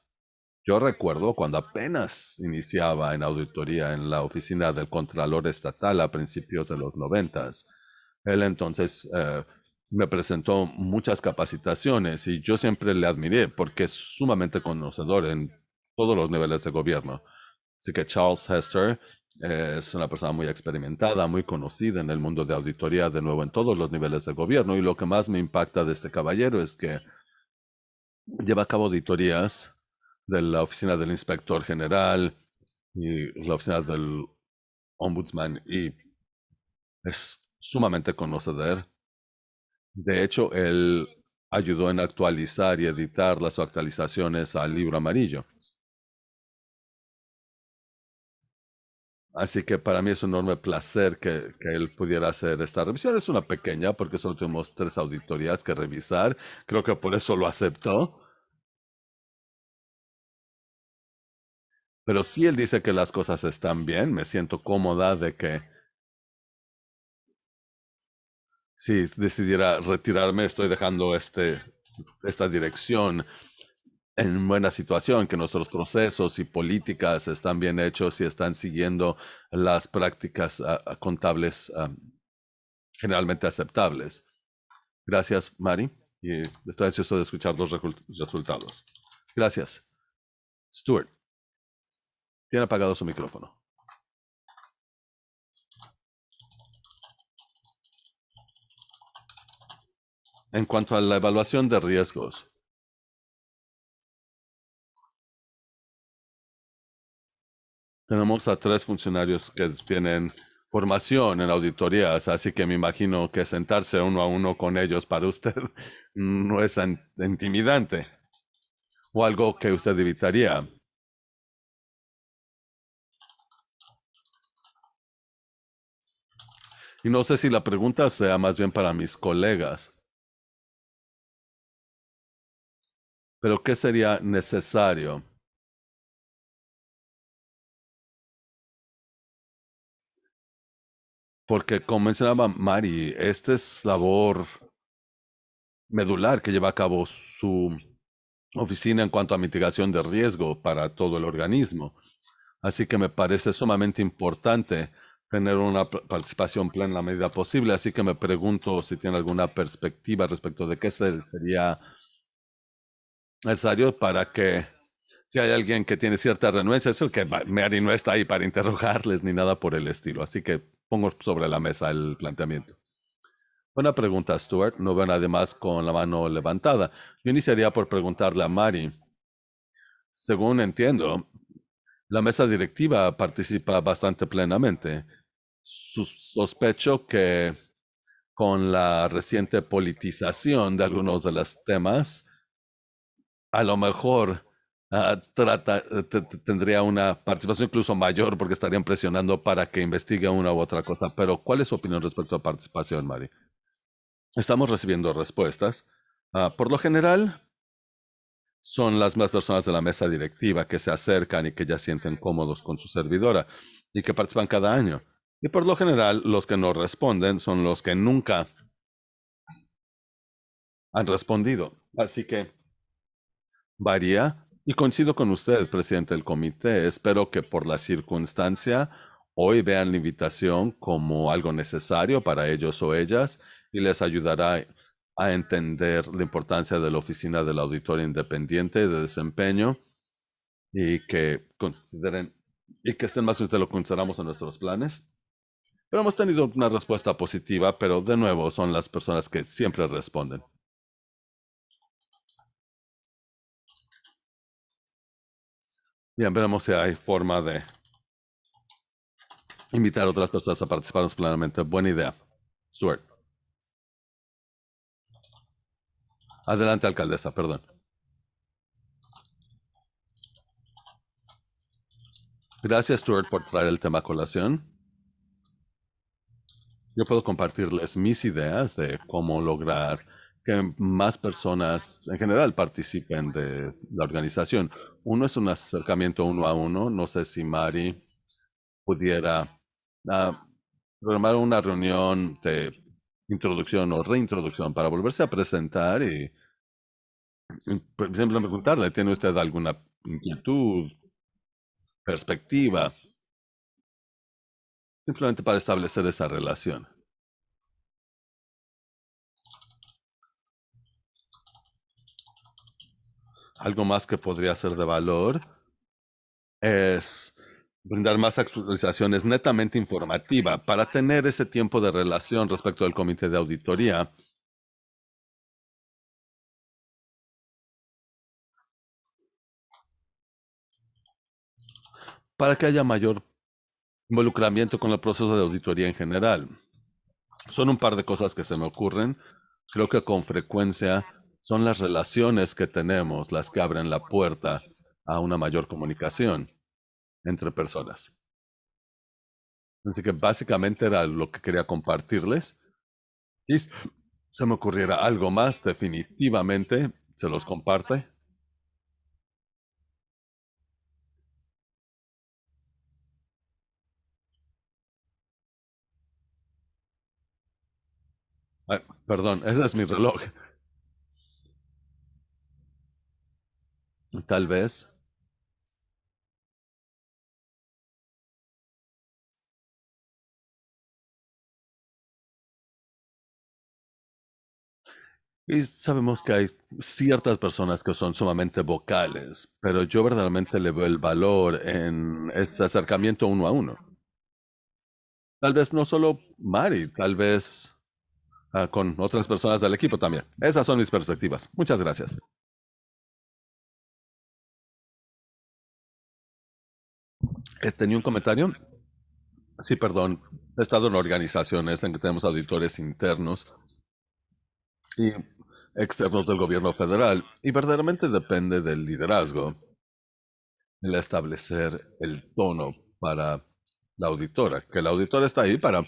Yo recuerdo cuando apenas iniciaba en auditoría en la oficina del Contralor Estatal a principios de los noventas. Él entonces eh, me presentó muchas capacitaciones y yo siempre le admiré porque es sumamente conocedor en todos los niveles de gobierno. Así que Charles Hester es una persona muy experimentada, muy conocida en el mundo de auditoría, de nuevo en todos los niveles de gobierno. Y lo que más me impacta de este caballero es que lleva a cabo auditorías de la oficina del inspector general y la oficina del ombudsman y es sumamente conocedor. De hecho, él ayudó en actualizar y editar las actualizaciones al libro amarillo. Así que para mí es un enorme placer que, que, él pudiera hacer esta revisión. Es una pequeña porque solo tenemos tres auditorías que revisar. Creo que por eso lo aceptó. Pero si él dice que las cosas están bien, me siento cómoda de que si decidiera retirarme, estoy dejando este, esta dirección en buena situación, que nuestros procesos y políticas están bien hechos y están siguiendo las prácticas ah, ah, contables ah, generalmente aceptables. Gracias, Mari. Y estoy ansioso de escuchar los resultados. Gracias. Stuart, tiene apagado su micrófono. En cuanto a la evaluación de riesgos, Tenemos a tres funcionarios que tienen formación en auditorías, así que me imagino que sentarse uno a uno con ellos para usted no es intimidante o algo que usted evitaría. Y no sé si la pregunta sea más bien para mis colegas. Pero ¿qué sería necesario Porque, como mencionaba Mari, esta es labor medular que lleva a cabo su oficina en cuanto a mitigación de riesgo para todo el organismo. Así que me parece sumamente importante tener una participación plena en la medida posible. Así que me pregunto si tiene alguna perspectiva respecto de qué sería necesario para que si hay alguien que tiene cierta renuencia, es el que Mari no está ahí para interrogarles ni nada por el estilo. Así que pongo sobre la mesa el planteamiento. Buena pregunta, Stuart. No nada más con la mano levantada. Yo iniciaría por preguntarle a Mari. Según entiendo, la mesa directiva participa bastante plenamente. Sospecho que con la reciente politización de algunos de los temas, a lo mejor Ah, eh, tendría una participación incluso mayor porque estarían presionando para que investigue una u otra cosa. Pero ¿cuál es su opinión respecto a participación, Mari? Estamos recibiendo respuestas. Ah, por lo general, son las más personas de la mesa directiva que se acercan y que ya sienten cómodos con su servidora y que participan cada año. Y por lo general, los que no responden son los que nunca han respondido. Así que varía y coincido con usted, presidente del comité. Espero que por la circunstancia hoy vean la invitación como algo necesario para ellos o ellas y les ayudará a entender la importancia de la oficina del auditor independiente de desempeño y que consideren y que estén más ustedes lo consideramos en nuestros planes. Pero hemos tenido una respuesta positiva, pero de nuevo son las personas que siempre responden. Bien, veremos si hay forma de invitar a otras personas a participar plenamente. Buena idea. Stuart. Adelante, alcaldesa, perdón. Gracias, Stuart, por traer el tema a colación. Yo puedo compartirles mis ideas de cómo lograr que más personas en general participen de la organización. Uno es un acercamiento uno a uno. No sé si Mari pudiera ah, programar una reunión de introducción o reintroducción para volverse a presentar y, y por ejemplo, preguntarle, ¿tiene usted alguna inquietud, perspectiva? Simplemente para establecer esa relación. algo más que podría ser de valor es brindar más actualizaciones netamente informativa para tener ese tiempo de relación respecto al comité de auditoría. para que haya mayor involucramiento con el proceso de auditoría en general. Son un par de cosas que se me ocurren. Creo que con frecuencia son las relaciones que tenemos las que abren la puerta a una mayor comunicación entre personas. Así que básicamente era lo que quería compartirles. Si se me ocurriera algo más, definitivamente se los comparte. perdón, ese es mi reloj. Tal vez. Y sabemos que hay ciertas personas que son sumamente vocales, pero yo verdaderamente le veo el valor en este acercamiento uno a uno. Tal vez no solo Mari, tal vez ah, con otras personas del equipo también. Esas son mis perspectivas. Muchas gracias. Eh, tenía un comentario. Sí, perdón. He estado en organizaciones en que tenemos auditores internos y externos del gobierno federal y verdaderamente depende del liderazgo el establecer el tono para la auditora, que la auditora está ahí para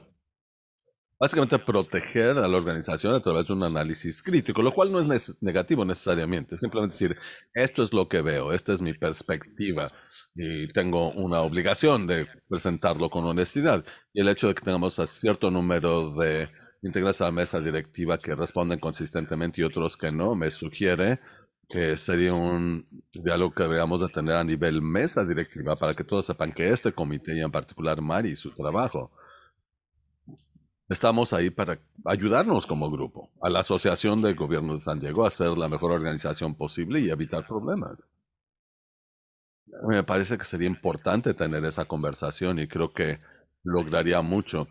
básicamente proteger a la organización a través de un análisis crítico, lo cual no es negativo necesariamente, simplemente decir, esto es lo que veo, esta es mi perspectiva y tengo una obligación de presentarlo con honestidad. Y el hecho de que tengamos a cierto número de integrantes a la mesa directiva que responden consistentemente y otros que no, me sugiere que sería un diálogo que deberíamos tener a nivel mesa directiva para que todos sepan que este comité y en particular Mari y su trabajo Estamos ahí para ayudarnos como grupo, a la Asociación del Gobierno de San Diego, a ser la mejor organización posible y evitar problemas. Me parece que sería importante tener esa conversación y creo que lograría mucho.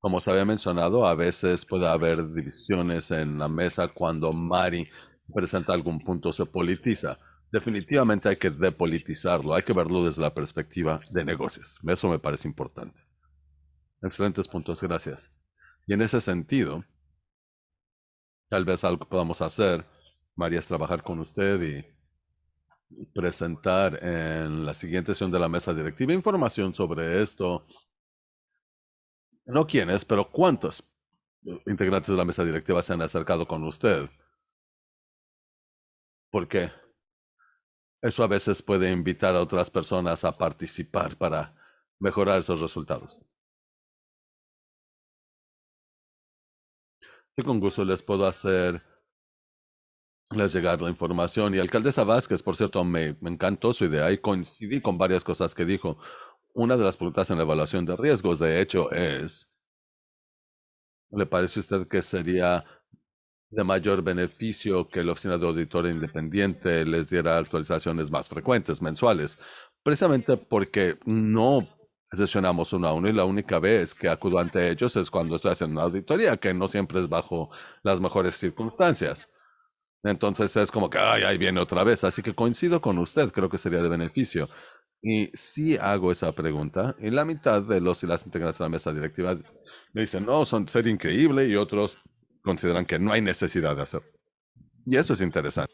Como se había mencionado, a veces puede haber divisiones en la mesa cuando Mari presenta algún punto, se politiza. Definitivamente hay que depolitizarlo, hay que verlo desde la perspectiva de negocios. Eso me parece importante. Excelentes puntos, gracias en ese sentido, tal vez algo podamos hacer, María, es trabajar con usted y presentar en la siguiente sesión de la mesa directiva información sobre esto. No quiénes, pero cuántos integrantes de la mesa directiva se han acercado con usted. Porque eso a veces puede invitar a otras personas a participar para mejorar esos resultados. Y con gusto les puedo hacer les llegar la información. Y alcaldesa Vázquez, por cierto, me, me, encantó su idea y coincidí con varias cosas que dijo. Una de las preguntas en la evaluación de riesgos, de hecho, es, ¿le parece a usted que sería de mayor beneficio que la Oficina de Auditor Independiente les diera actualizaciones más frecuentes, mensuales? Precisamente porque no sesionamos uno a uno y la única vez que acudo ante ellos es cuando estoy haciendo una auditoría, que no siempre es bajo las mejores circunstancias. Entonces es como que, ay, ahí viene otra vez. Así que coincido con usted, creo que sería de beneficio. Y si sí hago esa pregunta, y la mitad de los y las integraciones de la mesa directiva me dicen, no, son ser increíble, y otros consideran que no hay necesidad de hacerlo. Y eso es interesante.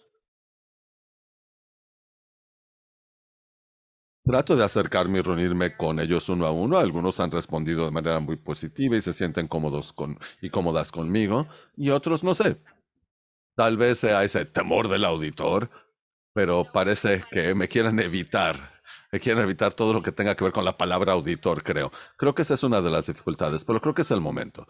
Trato de acercarme y reunirme con ellos uno a uno. Algunos han respondido de manera muy positiva y se sienten cómodos con, y cómodas conmigo, y otros no sé. Tal vez sea ese temor del auditor, pero parece que me quieren evitar. Me quieren evitar todo lo que tenga que ver con la palabra auditor, creo. Creo que esa es una de las dificultades, pero creo que es el momento.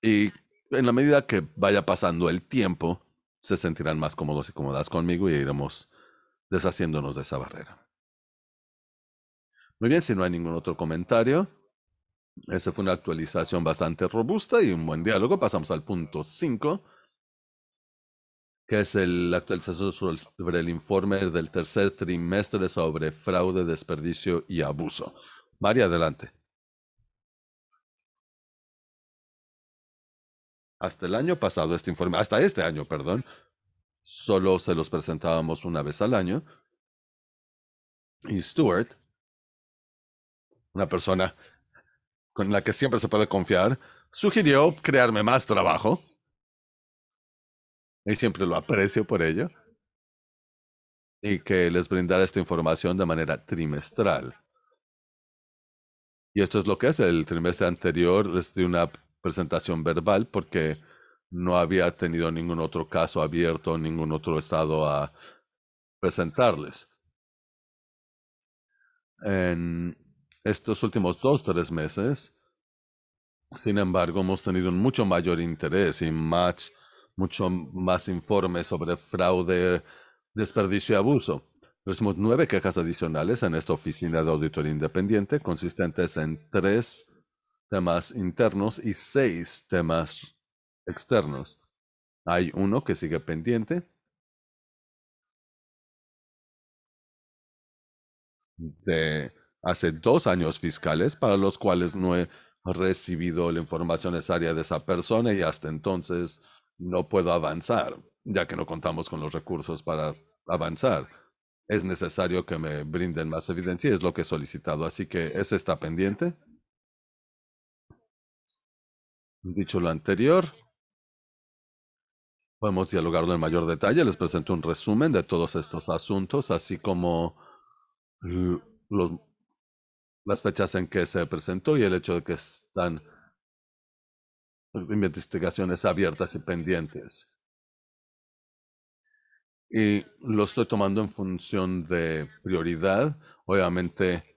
Y en la medida que vaya pasando el tiempo, se sentirán más cómodos y cómodas conmigo y iremos deshaciéndonos de esa barrera. Muy bien, si no hay ningún otro comentario, esa fue una actualización bastante robusta y un buen diálogo. Pasamos al punto 5, que es el, actualización sobre el informe del tercer trimestre sobre fraude, desperdicio y abuso. María, adelante. Hasta el año pasado, este informe, hasta este año, perdón, solo se los presentábamos una vez al año. Y Stuart, una persona con la que siempre se puede confiar, sugirió crearme más trabajo. Y siempre lo aprecio por ello. Y que les brindara esta información de manera trimestral. Y esto es lo que es. El trimestre anterior les di una presentación verbal porque no había tenido ningún otro caso abierto, ningún otro estado a presentarles. En estos últimos dos, tres meses, sin embargo, hemos tenido un mucho mayor interés y mucho más informes sobre fraude, desperdicio y abuso. Tenemos nueve quejas adicionales en esta oficina de auditoría independiente, consistentes en tres temas internos y seis temas externos. Hay uno que sigue pendiente. de hace dos años fiscales para los cuales no he recibido la información necesaria de esa persona y hasta entonces no puedo avanzar, ya que no contamos con los recursos para avanzar. Es necesario que me brinden más evidencia y es lo que he solicitado, así que ese está pendiente. Dicho lo anterior, Podemos dialogarlo en mayor detalle. Les presento un resumen de todos estos asuntos, así como las fechas en que se presentó y el hecho de que están investigaciones abiertas y pendientes. Y lo estoy tomando en función de prioridad. Obviamente,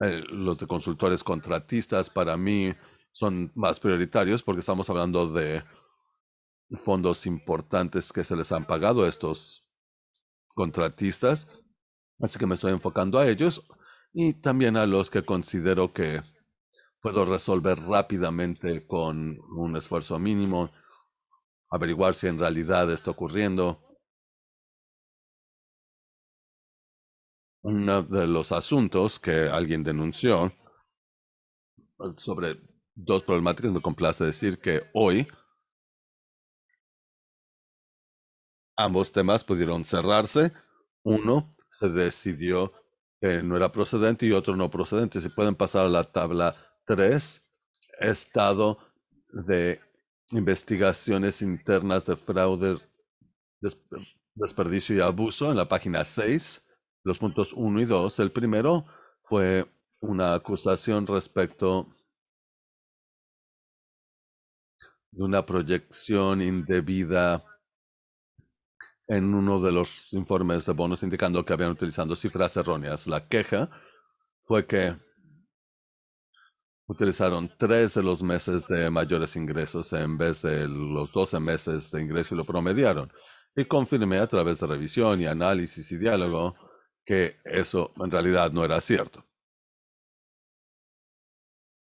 eh, los de consultores contratistas para mí son más prioritarios porque estamos hablando de fondos importantes que se les han pagado a estos contratistas. Así que me estoy enfocando a ellos y también a los que considero que puedo resolver rápidamente con un esfuerzo mínimo, averiguar si en realidad está ocurriendo. Uno de los asuntos que alguien denunció sobre dos problemáticas. Me complace decir que hoy ambos temas pudieron cerrarse. Uno se decidió que no era procedente y otro no procedente. Si pueden pasar a la tabla 3, estado de investigaciones internas de fraude, desperdicio y abuso en la página 6, los puntos 1 y 2. El primero fue una acusación respecto de una proyección indebida en uno de los informes de bonos indicando que habían utilizado cifras erróneas. La queja fue que utilizaron tres de los meses de mayores ingresos en vez de los 12 meses de ingreso y lo promediaron. Y confirmé a través de revisión y análisis y diálogo que eso en realidad no era cierto.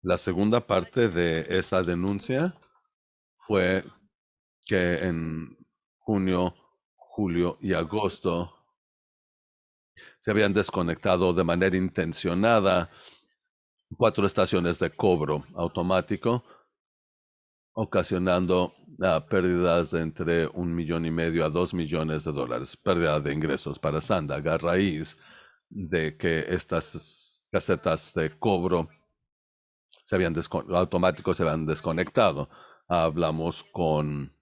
La segunda parte de esa denuncia fue que en junio, julio y agosto se habían desconectado de manera intencionada cuatro estaciones de cobro automático, ocasionando ah, pérdidas de entre un millón y medio a dos millones de dólares, pérdida de ingresos para Sandag a raíz de que estas casetas de cobro se habían automático se habían desconectado hablamos con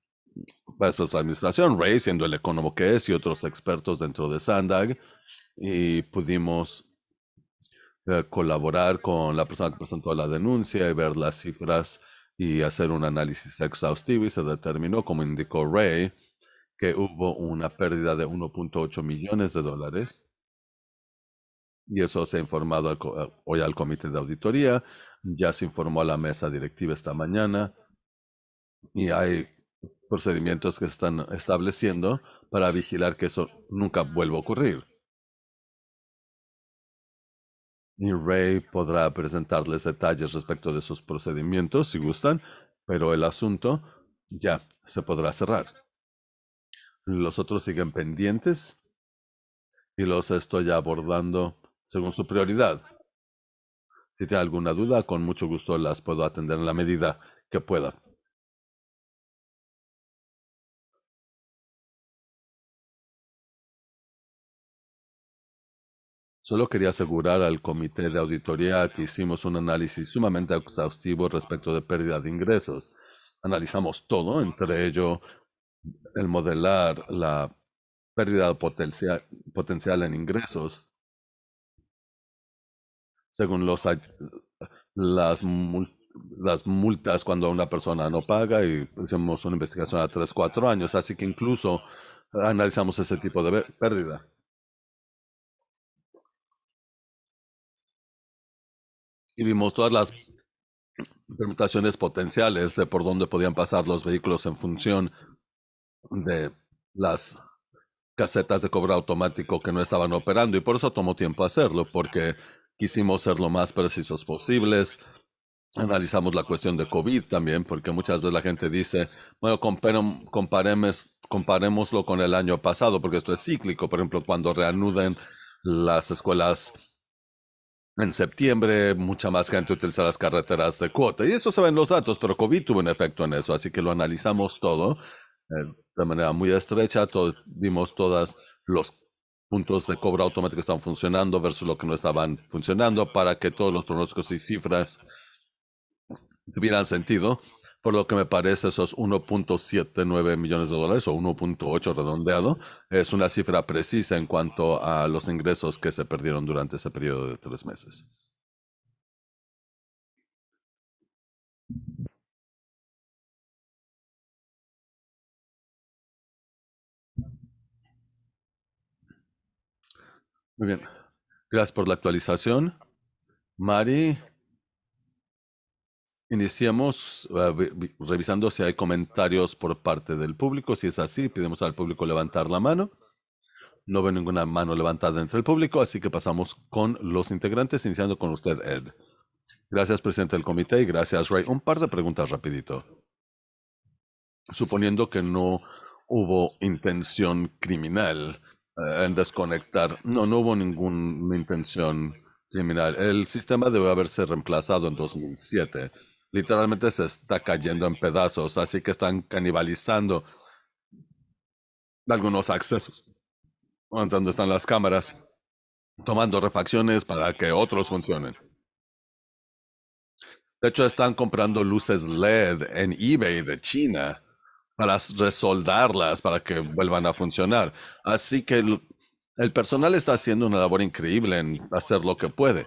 pues, pues, la administración, Ray siendo el economo que es y otros expertos dentro de Sandag y pudimos eh, colaborar con la persona que presentó la denuncia y ver las cifras y hacer un análisis exhaustivo y se determinó, como indicó Ray, que hubo una pérdida de 1.8 millones de dólares. Y eso se ha informado eh, hoy al comité de auditoría, ya se informó a la mesa directiva esta mañana y hay procedimientos que se están estableciendo para vigilar que eso nunca vuelva a ocurrir. Y Ray podrá presentarles detalles respecto de esos procedimientos si gustan, pero el asunto ya se podrá cerrar. Los otros siguen pendientes y los estoy abordando según su prioridad. Si tiene alguna duda, con mucho gusto las puedo atender en la medida que pueda. Solo quería asegurar al comité de auditoría que hicimos un análisis sumamente exhaustivo respecto de pérdida de ingresos. Analizamos todo, entre ello el modelar la pérdida potencial, en ingresos según los, las, las multas cuando una persona no paga y hicimos una investigación a tres, cuatro años, así que incluso analizamos ese tipo de pérdida. y vimos todas las permutaciones potenciales de por dónde podían pasar los vehículos en función de las casetas de cobro automático que no estaban operando y por eso tomó tiempo hacerlo, porque quisimos ser lo más precisos posibles. Analizamos la cuestión de COVID también, porque muchas veces la gente dice, bueno, comparemos, comparémoslo con el año pasado, porque esto es cíclico. Por ejemplo, cuando reanuden las escuelas en septiembre, mucha más gente utiliza las carreteras de cuota. Y eso se ven los datos, pero COVID tuvo un efecto en eso. Así que lo analizamos todo eh, de manera muy estrecha. vimos todos los puntos de cobro automático que están funcionando versus lo que no estaban funcionando para que todos los pronósticos y cifras tuvieran sentido por lo que me parece esos 1.79 millones de dólares o 1.8 redondeado es una cifra precisa en cuanto a los ingresos que se perdieron durante ese periodo de tres meses. Muy bien. Gracias por la actualización. Mari, Iniciamos ah, revisando si hay comentarios por parte del público. Si es así, pedimos al público levantar la mano. No veo ninguna mano levantada entre el público, así que pasamos con los integrantes, iniciando con usted, Ed. Gracias, presidente del comité, y gracias, Ray. Un par de preguntas rapidito. Suponiendo que no hubo intención criminal eh, en desconectar, no, no hubo ninguna intención criminal. El sistema debe haberse reemplazado en 2007 literalmente se está cayendo en pedazos, así que están canibalizando algunos accesos donde están las cámaras, tomando refacciones para que otros funcionen. De hecho, están comprando luces LED en eBay de China para resoldarlas, para que vuelvan a funcionar. Así que el, el personal está haciendo una labor increíble en hacer lo que puede.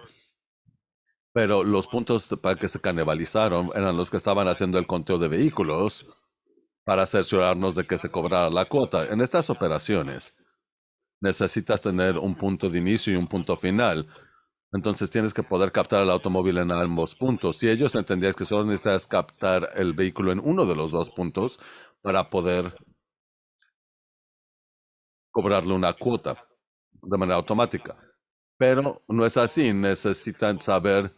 Pero los puntos para que se canibalizaron eran los que estaban haciendo el conteo de vehículos para cerciorarnos de que se cobrara la cuota. En estas operaciones necesitas tener un punto de inicio y un punto final. Entonces tienes que poder captar el automóvil en ambos puntos. Si ellos entendían que solo necesitas captar el vehículo en uno de los dos puntos para poder cobrarle una cuota de manera automática. Pero no es así, necesitan saber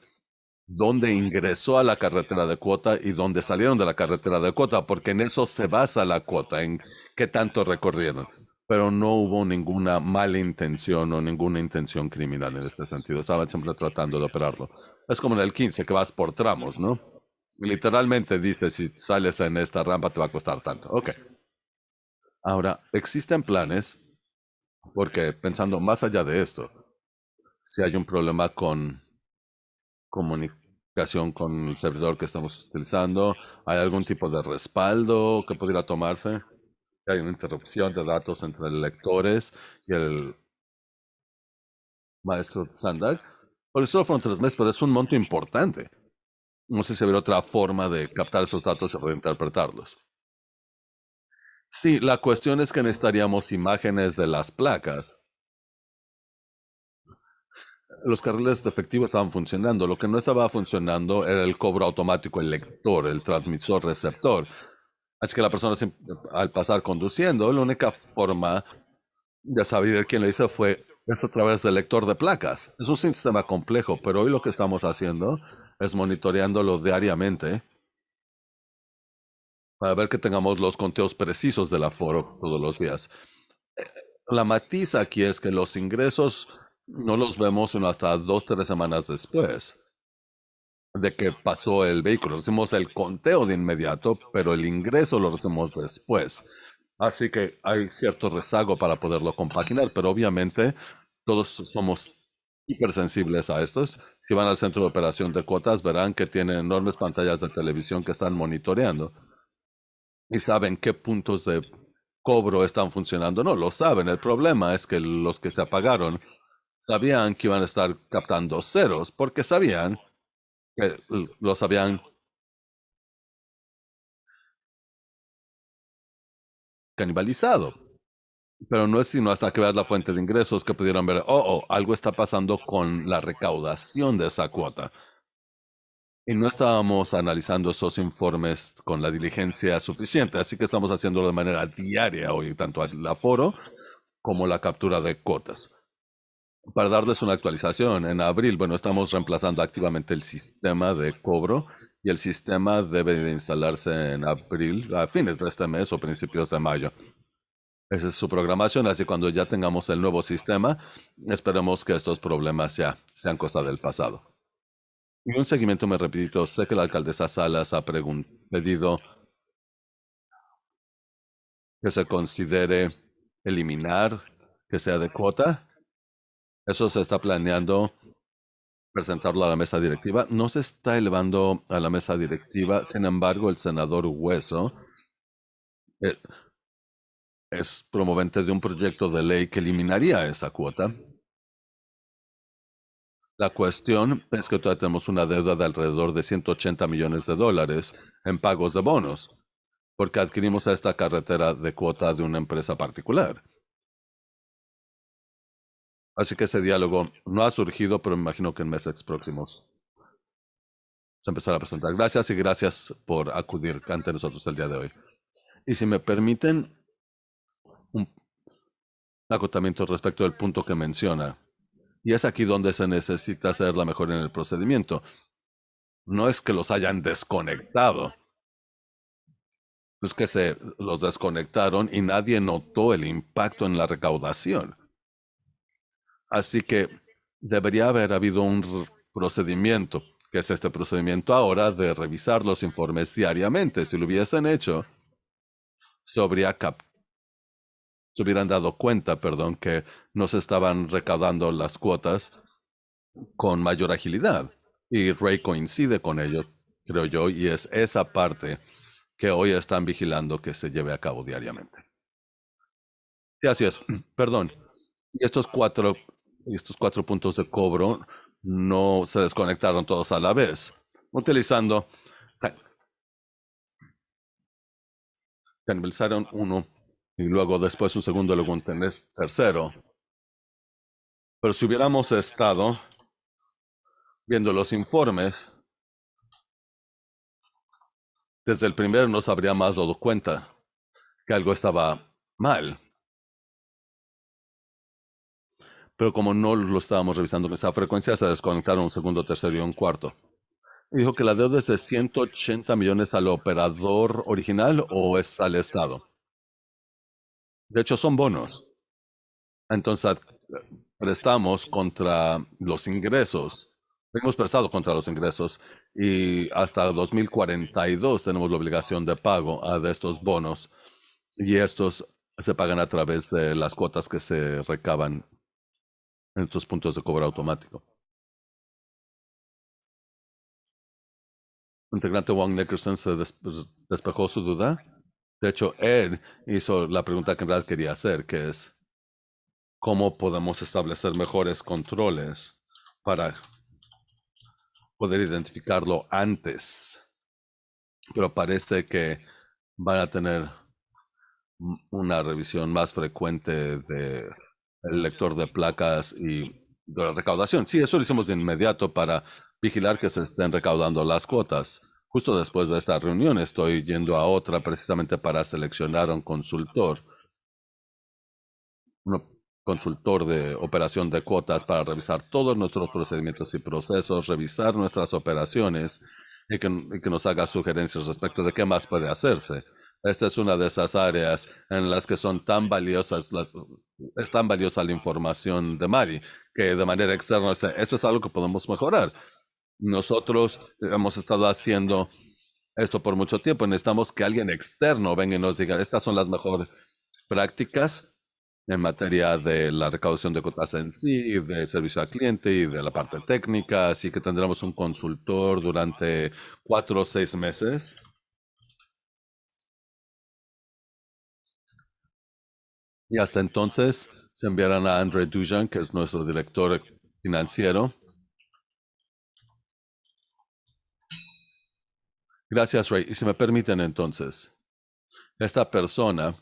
dónde ingresó a la carretera de cuota y dónde salieron de la carretera de cuota, porque en eso se basa la cuota, en qué tanto recorrieron. Pero no hubo ninguna mala intención o ninguna intención criminal en este sentido. Estaban siempre tratando de operarlo. Es como en el 15, que vas por tramos, ¿no? Literalmente dice, si sales en esta rampa te va a costar tanto. Ok. Ahora, existen planes, porque pensando más allá de esto, si hay un problema con comunicación con el servidor que estamos utilizando, hay algún tipo de respaldo que pudiera tomarse, hay una interrupción de datos entre lectores y el maestro Sandag. Por eso fueron tres meses, pero es un monto importante. No sé si habría otra forma de captar esos datos y reinterpretarlos. Sí, la cuestión es que necesitaríamos imágenes de las placas los carriles efectivos estaban funcionando. Lo que no estaba funcionando era el cobro automático, el lector, el transmisor, receptor. Así que la persona al pasar conduciendo, la única forma de saber quién le hizo fue es a través del lector de placas. Es un sistema complejo, pero hoy lo que estamos haciendo es monitoreándolo diariamente para ver que tengamos los conteos precisos del aforo todos los días. Eh, la matiz aquí es que los ingresos no los vemos hasta dos, tres semanas después de que pasó el vehículo. Hacemos el conteo de inmediato, pero el ingreso lo hacemos después. Así que hay cierto rezago para poderlo compaginar, pero obviamente todos somos hipersensibles a estos. Si van al centro de operación de cuotas, verán que tienen enormes pantallas de televisión que están monitoreando y saben qué puntos de cobro están funcionando. No, lo saben. El problema es que los que se apagaron sabían que iban a estar captando ceros porque sabían que los habían canibalizado. Pero no es sino hasta que veas la fuente de ingresos que pudieron ver, oh, oh, algo está pasando con la recaudación de esa cuota. Y no estábamos analizando esos informes con la diligencia suficiente, así que estamos haciéndolo de manera diaria hoy, tanto al aforo como la captura de cuotas para darles una actualización, en abril, bueno, estamos reemplazando activamente el sistema de cobro y el sistema debe de instalarse en abril, a fines de este mes o principios de mayo. Esa es su programación, así cuando ya tengamos el nuevo sistema, esperemos que estos problemas ya sean cosa del pasado. Y un seguimiento, me repito, sé que la alcaldesa Salas ha pedido que se considere eliminar, que sea de cuota, eso se está planeando presentarlo a la mesa directiva. No se está elevando a la mesa directiva. Sin embargo, el senador Hueso eh, es promovente de un proyecto de ley que eliminaría esa cuota. La cuestión es que todavía tenemos una deuda de alrededor de 180 millones de dólares en pagos de bonos, porque adquirimos esta carretera de cuota de una empresa particular. Así que ese diálogo no ha surgido, pero me imagino que en meses próximos se empezará a presentar. Gracias y gracias por acudir ante nosotros el día de hoy. Y si me permiten un acotamiento respecto al punto que menciona. Y es aquí donde se necesita hacer la mejor en el procedimiento. No es que los hayan desconectado. Es que se los desconectaron y nadie notó el impacto en la recaudación. Así que debería haber habido un procedimiento, que es este procedimiento ahora de revisar los informes diariamente. Si lo hubiesen hecho, se, habría hubieran dado cuenta, perdón, que no se estaban recaudando las cuotas con mayor agilidad. Y Ray coincide con ello, creo yo, y es esa parte que hoy están vigilando que se lleve a cabo diariamente. Y así es. Perdón. Y estos cuatro y estos cuatro puntos de cobro no se desconectaron todos a la vez, utilizando canalizaron uno y luego después un segundo, luego un tercero. Pero si hubiéramos estado viendo los informes, desde el primero nos más dado cuenta que algo estaba mal. pero como no lo estábamos revisando con esa frecuencia, se desconectaron un segundo, tercero y un cuarto. Dijo que la deuda es de 180 millones al operador original o es al Estado. De hecho, son bonos. Entonces, prestamos contra los ingresos. Hemos prestado contra los ingresos y hasta 2042 tenemos la obligación de pago de estos bonos y estos se pagan a través de las cuotas que se recaban en estos puntos de cobro automático. El integrante Wong Nickerson se pues, despejó su duda. De hecho, él hizo la pregunta que en realidad quería hacer, que es cómo podemos establecer mejores controles para poder identificarlo antes. Pero parece que van a tener una revisión más frecuente de el lector de placas y de la recaudación. Sí, eso lo hicimos de inmediato para vigilar que se estén recaudando las cuotas. Justo después de esta reunión estoy yendo a otra precisamente para seleccionar un consultor, un consultor de operación de cuotas para revisar todos nuestros procedimientos y procesos, revisar nuestras operaciones y que, y que nos haga sugerencias respecto de qué más puede hacerse. Esta es una de esas áreas en las que son tan valiosas, es tan valiosa la información de Mari, que de manera externa, esto es algo que podemos mejorar. Nosotros hemos estado haciendo esto por mucho tiempo. Necesitamos que alguien externo venga y nos diga, estas son las mejores prácticas en materia de la recaudación de cuotas en sí, de servicio al cliente y de la parte técnica. Así que tendremos un consultor durante cuatro o seis meses Y hasta entonces se enviarán a André Dujan, que es nuestro director financiero. Gracias, Ray. Y si me permiten entonces, esta persona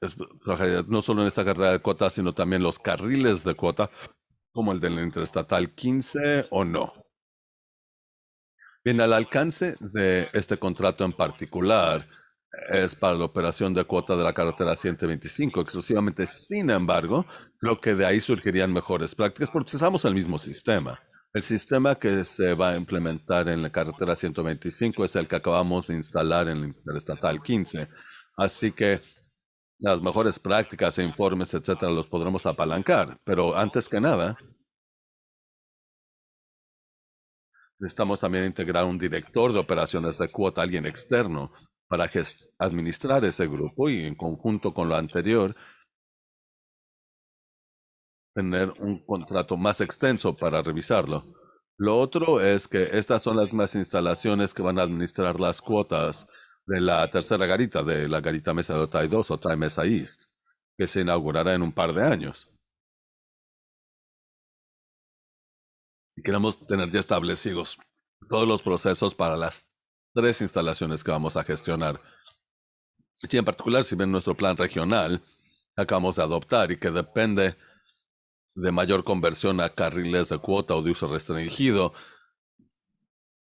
es, no solo en esta carrera de cuota, sino también los carriles de cuota, como el del interestatal 15 o no. Bien, al alcance de este contrato en particular, es para la operación de cuota de la carretera 125 exclusivamente. Sin embargo, lo que de ahí surgirían mejores prácticas porque usamos el mismo sistema. El sistema que se va a implementar en la carretera 125 es el que acabamos de instalar en el Interestatal 15. Así que las mejores prácticas e informes, etcétera, los podremos apalancar. Pero antes que nada, necesitamos también integrar un director de operaciones de cuota, alguien externo para administrar ese grupo y en conjunto con lo anterior, tener un contrato más extenso para revisarlo. Lo otro es que estas son las mismas instalaciones que van a administrar las cuotas de la tercera garita, de la garita Mesa de Otay 2, Otay Mesa East, que se inaugurará en un par de años. Queremos tener ya establecidos todos los procesos para las tres instalaciones que vamos a gestionar. Y en particular, si bien nuestro plan regional acabamos de adoptar y que depende de mayor conversión a carriles de cuota o de uso restringido,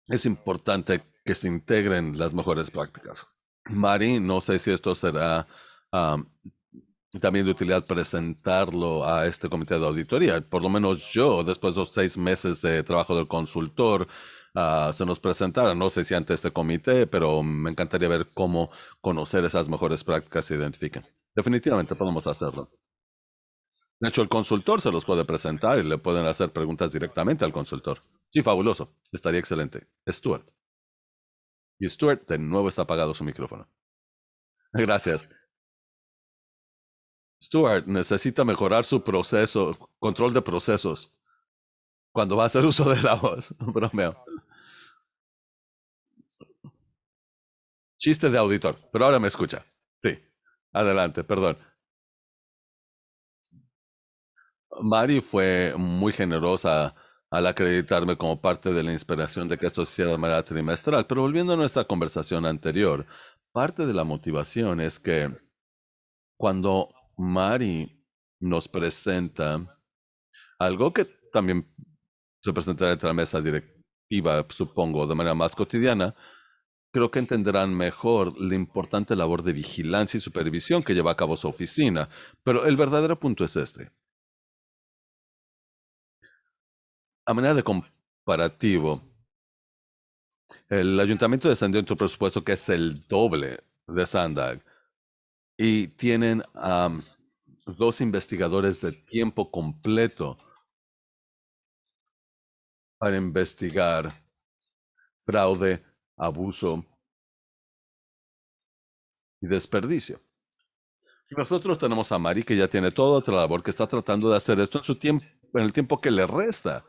es importante que se integren las mejores prácticas. Mari, no sé si esto será también de utilidad presentarlo a este comité de auditoría. Por lo menos yo, después de los seis meses de trabajo del consultor, Ah, se nos presentara, no sé si ante este comité, pero me encantaría ver cómo conocer esas mejores prácticas se identifiquen. Definitivamente podemos hacerlo. De hecho, el consultor se los puede presentar y le pueden hacer preguntas directamente al consultor. Sí, fabuloso. Estaría excelente. Stuart. Y Stuart de nuevo está apagado su micrófono. Gracias. Stuart necesita mejorar su proceso, control de procesos cuando va a hacer uso de la voz. Bromeo. Chiste de auditor, pero ahora me escucha. Sí, adelante, perdón. Mari fue muy generosa al acreditarme como parte de la inspiración de que esto se de manera trimestral, pero volviendo a nuestra conversación anterior, parte de la motivación es que cuando Mari nos presenta algo que también presentará de la mesa directiva, supongo, de manera más cotidiana, creo que entenderán mejor la importante labor de vigilancia y supervisión que lleva a cabo su oficina. Pero el verdadero punto es este. A manera de comparativo, el ayuntamiento descendió en su presupuesto que es el doble de Sandag y tienen a dos investigadores de tiempo completo para investigar fraude, abuso y desperdicio. Nosotros tenemos a Mari que ya tiene toda otra labor que está tratando de hacer esto en su tiempo, en el tiempo que le resta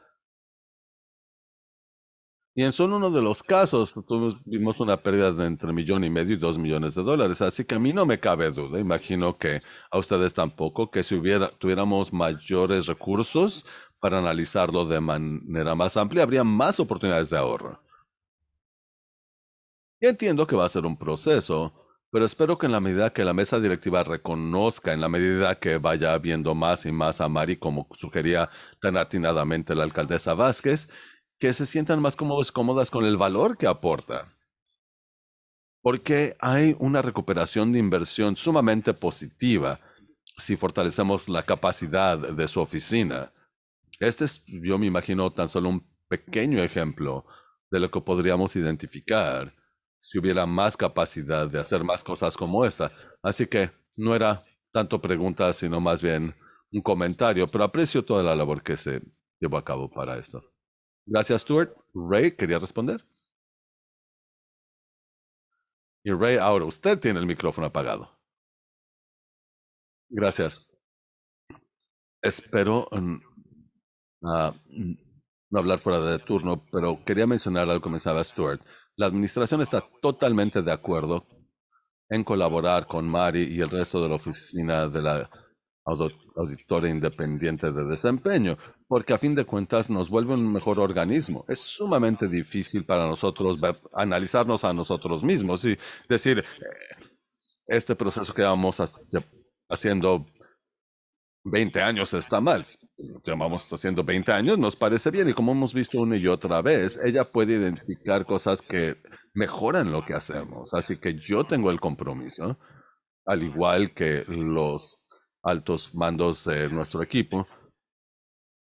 y en solo uno de los casos, tuvimos una pérdida de entre millón y medio y dos millones de dólares. Así que a mí no me cabe duda, imagino que a ustedes tampoco, que si tuviéramos mayores recursos para analizarlo de manera más amplia, habría más oportunidades de ahorro. Yo entiendo que va a ser un proceso, pero espero que en la medida que la mesa directiva reconozca, en la medida que vaya viendo más y más a Mari, como sugería tan atinadamente la alcaldesa Vázquez, que se sientan más cómodos, cómodas con el valor que aporta. Porque hay una recuperación de inversión sumamente positiva si fortalecemos la capacidad de su oficina. Este es, yo me imagino, tan solo un pequeño ejemplo de lo que podríamos identificar si hubiera más capacidad de hacer más cosas como esta. Así que no era tanto pregunta, sino más bien un comentario, pero aprecio toda la labor que se llevó a cabo para esto. Gracias, Stuart. Ray, quería responder. Y Ray, ahora usted tiene el micrófono apagado. Gracias. Espero mm, ah, no hablar fuera de turno, pero quería mencionar algo al comenzaba Stuart. La administración está totalmente de acuerdo en colaborar con Mari y el resto de la oficina de la auditor independiente de desempeño, porque a fin de cuentas nos vuelve un mejor organismo. Es sumamente difícil para nosotros analizarnos a nosotros mismos y decir, eh, este proceso que vamos haciendo 20 años está mal. Llevamos haciendo 20 años nos parece bien y como hemos visto una y otra vez, ella puede identificar cosas que mejoran lo que hacemos. Así que yo tengo el compromiso, al igual que los altos mandos de nuestro equipo,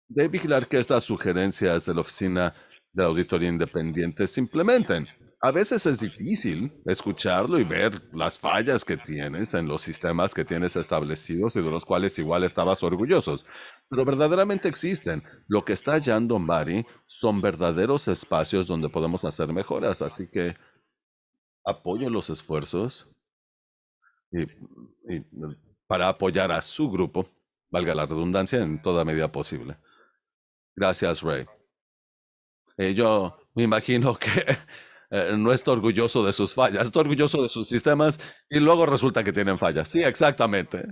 de vigilar que estas sugerencias de la Oficina de Auditoría Independiente se implementen. A veces es difícil escucharlo y ver las fallas que tienes en los sistemas que tienes establecidos y de los cuales igual estabas orgullosos, pero verdaderamente existen. Lo que está hallando Mari son verdaderos espacios donde podemos hacer mejoras, así que apoyo los esfuerzos y para apoyar a su grupo, valga la redundancia, en toda medida posible. Gracias, Ray. Eh, yo me imagino que eh, no está orgulloso de sus fallas, está orgulloso de sus sistemas y luego resulta que tienen fallas. Sí, exactamente.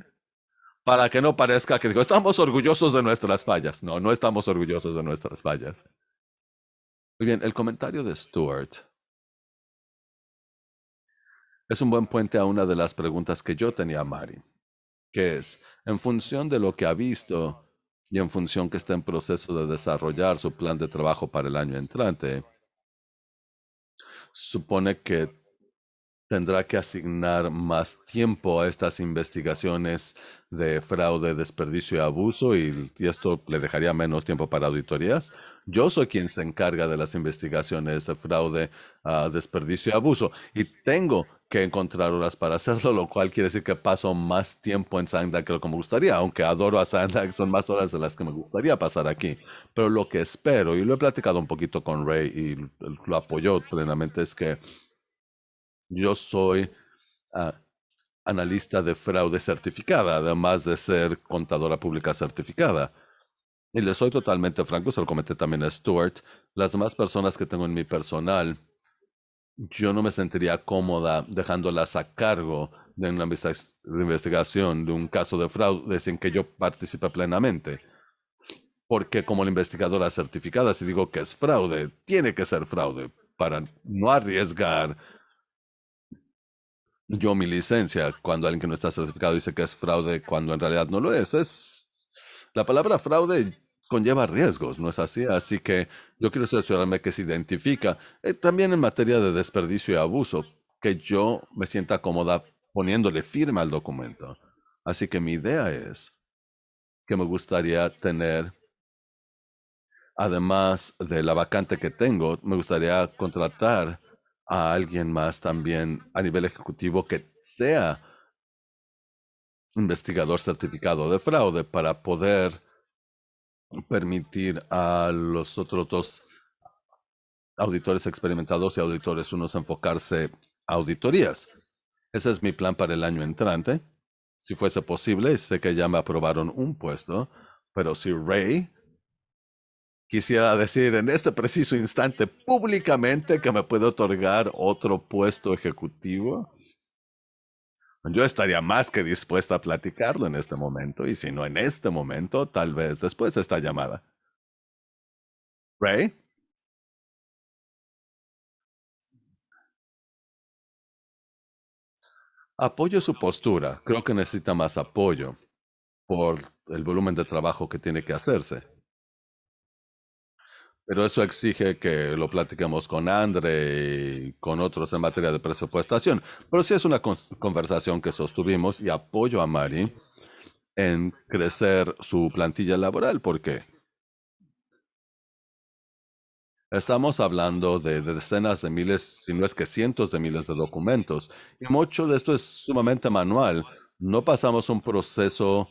Para que no parezca que digo, estamos orgullosos de nuestras fallas. No, no estamos orgullosos de nuestras fallas. Muy bien, el comentario de Stuart es un buen puente a una de las preguntas que yo tenía Mari que es en función de lo que ha visto y en función que está en proceso de desarrollar su plan de trabajo para el año entrante, supone que tendrá que asignar más tiempo a estas investigaciones de fraude, desperdicio y abuso y, esto le dejaría menos tiempo para auditorías. Yo soy quien se encarga de las investigaciones de fraude, ah, desperdicio y abuso y tengo que encontrar horas para hacerlo, lo cual quiere decir que paso más tiempo en Santa que lo que me gustaría, aunque adoro a Sandak, son más horas de las que me gustaría pasar aquí. Pero lo que espero, y lo he platicado un poquito con Ray y lo apoyó plenamente, es que yo soy ah, analista de fraude certificada, además de ser contadora pública certificada. Y le soy totalmente franco, se lo comenté también a Stuart, las demás personas que tengo en mi personal, yo no me sentiría cómoda dejándolas a cargo de una investigación de un caso de fraude sin que yo participe plenamente. Porque como la investigadora certificada, si digo que es fraude, tiene que ser fraude para no arriesgar yo mi licencia cuando alguien que no está certificado dice que es fraude cuando en realidad no lo es. es la palabra fraude conlleva riesgos, ¿no es así? Así que yo quiero asegurarme que se identifica eh, también en materia de desperdicio y abuso, que yo me sienta cómoda poniéndole firma al documento. Así que mi idea es que me gustaría tener, además de la vacante que tengo, me gustaría contratar a alguien más también a nivel ejecutivo que sea investigador certificado de fraude para poder permitir a los otros dos auditores experimentados y auditores unos enfocarse a auditorías. Ese es mi plan para el año entrante. Si fuese posible, sé que ya me aprobaron un puesto, pero si Ray quisiera decir en este preciso instante públicamente que me puede otorgar otro puesto ejecutivo, yo estaría más que dispuesta a platicarlo en este momento y si no en este momento, tal vez después de esta llamada. Ray? Apoyo su postura. Creo que necesita más apoyo por el volumen de trabajo que tiene que hacerse. Pero eso exige que lo platiquemos con Andre y con otros en materia de presupuestación. Pero sí es una conversación que sostuvimos y apoyo a Mari en crecer su plantilla laboral porque estamos hablando de, de decenas de miles, si no es que cientos de miles de documentos. Y mucho de esto es sumamente manual. No pasamos un proceso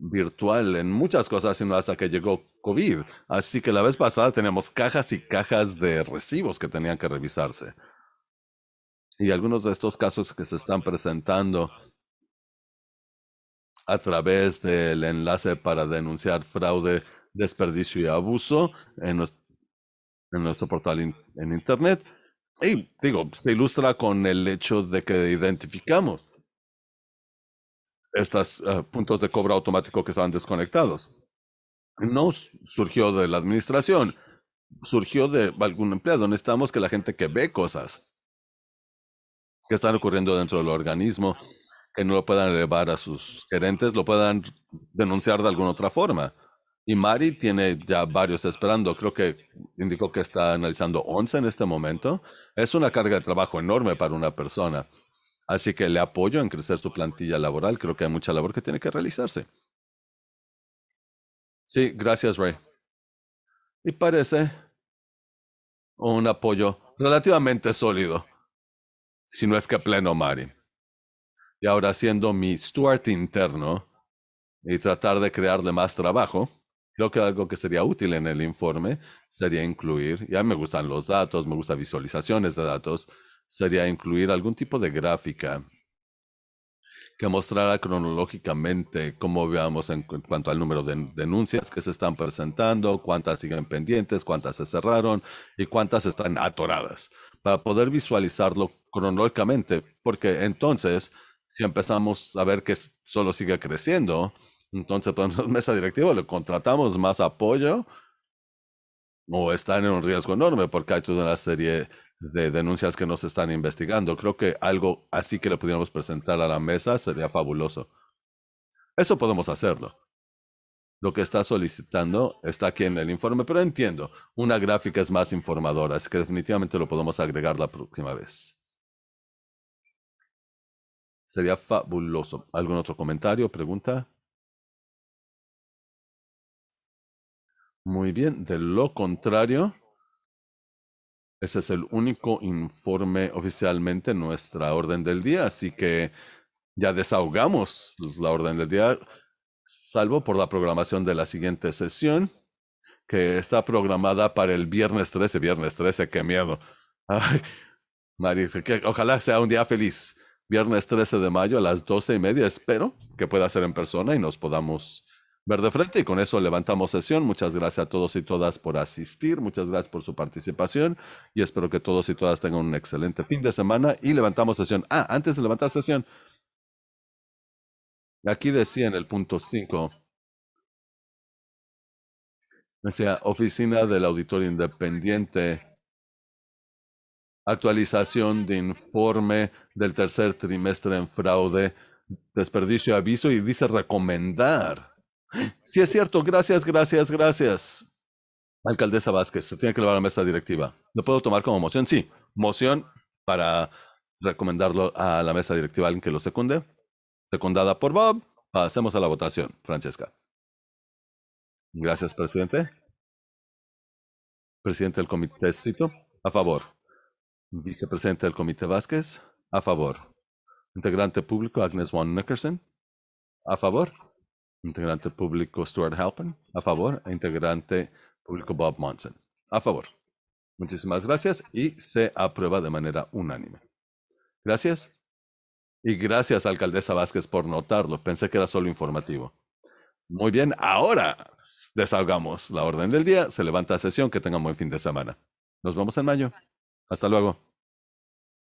virtual en muchas cosas, sino hasta que llegó COVID. Así que la vez pasada teníamos cajas y cajas de recibos que tenían que revisarse. Y algunos de estos casos que se están presentando a través del enlace para denunciar fraude, desperdicio y abuso en nuestro, en nuestro portal en Internet. Y digo, se ilustra con el hecho de que identificamos estos eh, puntos de cobro automático que estaban desconectados. No surgió de la administración, surgió de algún empleado. Necesitamos que la gente que ve cosas que están ocurriendo dentro del organismo, que no lo puedan elevar a sus gerentes, lo puedan denunciar de alguna otra forma. Y Mari tiene ya varios esperando. Creo que indicó que está analizando 11 en este momento. Es una carga de trabajo enorme para una persona. Así que le apoyo en crecer su plantilla laboral. Creo que hay mucha labor que tiene que realizarse. Sí, gracias, Ray. Y parece un apoyo relativamente sólido, si no es que pleno, Mari. Y ahora siendo mi steward interno y tratar de crearle más trabajo, creo que algo que sería útil en el informe sería incluir, ya me gustan los datos, me gustan visualizaciones de datos, sería incluir algún tipo de gráfica que mostrara cronológicamente cómo veamos en, cuanto al número de denuncias que se están presentando, cuántas siguen pendientes, cuántas se cerraron y cuántas están atoradas, para poder visualizarlo cronológicamente, porque entonces, si empezamos a ver que solo sigue creciendo, entonces pues, la mesa directiva, le contratamos más apoyo o están en un riesgo enorme porque hay toda una serie de denuncias que no se están investigando. Creo que algo así que le pudiéramos presentar a la mesa sería fabuloso. Eso podemos hacerlo. Lo que está solicitando está aquí en el informe, pero entiendo, una gráfica es más informadora, Es que definitivamente lo podemos agregar la próxima vez. Sería fabuloso. ¿Algún otro comentario, pregunta? Muy bien, de lo contrario, ese es el único informe oficialmente nuestra orden del día, así que ya desahogamos la orden del día, salvo por la programación de la siguiente sesión, que está programada para el viernes 13, viernes 13, qué miedo. ojalá sea un día feliz. Viernes 13 de mayo a las 12 y media, espero que pueda ser en persona y nos podamos ver de Frente y con eso levantamos sesión. Muchas gracias a todos y todas por asistir, muchas gracias por su participación y espero que todos y todas tengan un excelente fin de semana y levantamos sesión. Ah, antes de levantar sesión, aquí decía en el punto 5, decía Oficina del Auditorio Independiente, actualización de informe del tercer trimestre en fraude, desperdicio aviso y dice recomendar Sí, es cierto. Gracias, gracias, gracias. Alcaldesa Vázquez, se tiene que llevar a la mesa directiva. ¿Lo puedo tomar como moción? Sí, moción para recomendarlo a la mesa directiva, alguien que lo secunde. Secundada por Bob. Pasemos a la votación, Francesca. Gracias, presidente. Presidente del comité Cito, a favor. Vicepresidente del comité Vázquez, a favor. Integrante público Agnes Juan Nickerson, a favor. Integrante público Stuart Halpin, a favor. E integrante público Bob Monson, a favor. Muchísimas gracias y se aprueba de manera unánime. Gracias. Y gracias, alcaldesa Vázquez, por notarlo. Pensé que era solo informativo. Muy bien, ahora desahogamos la orden del día. Se levanta la sesión. Que tengan buen fin de semana. Nos vemos en mayo. Hasta luego.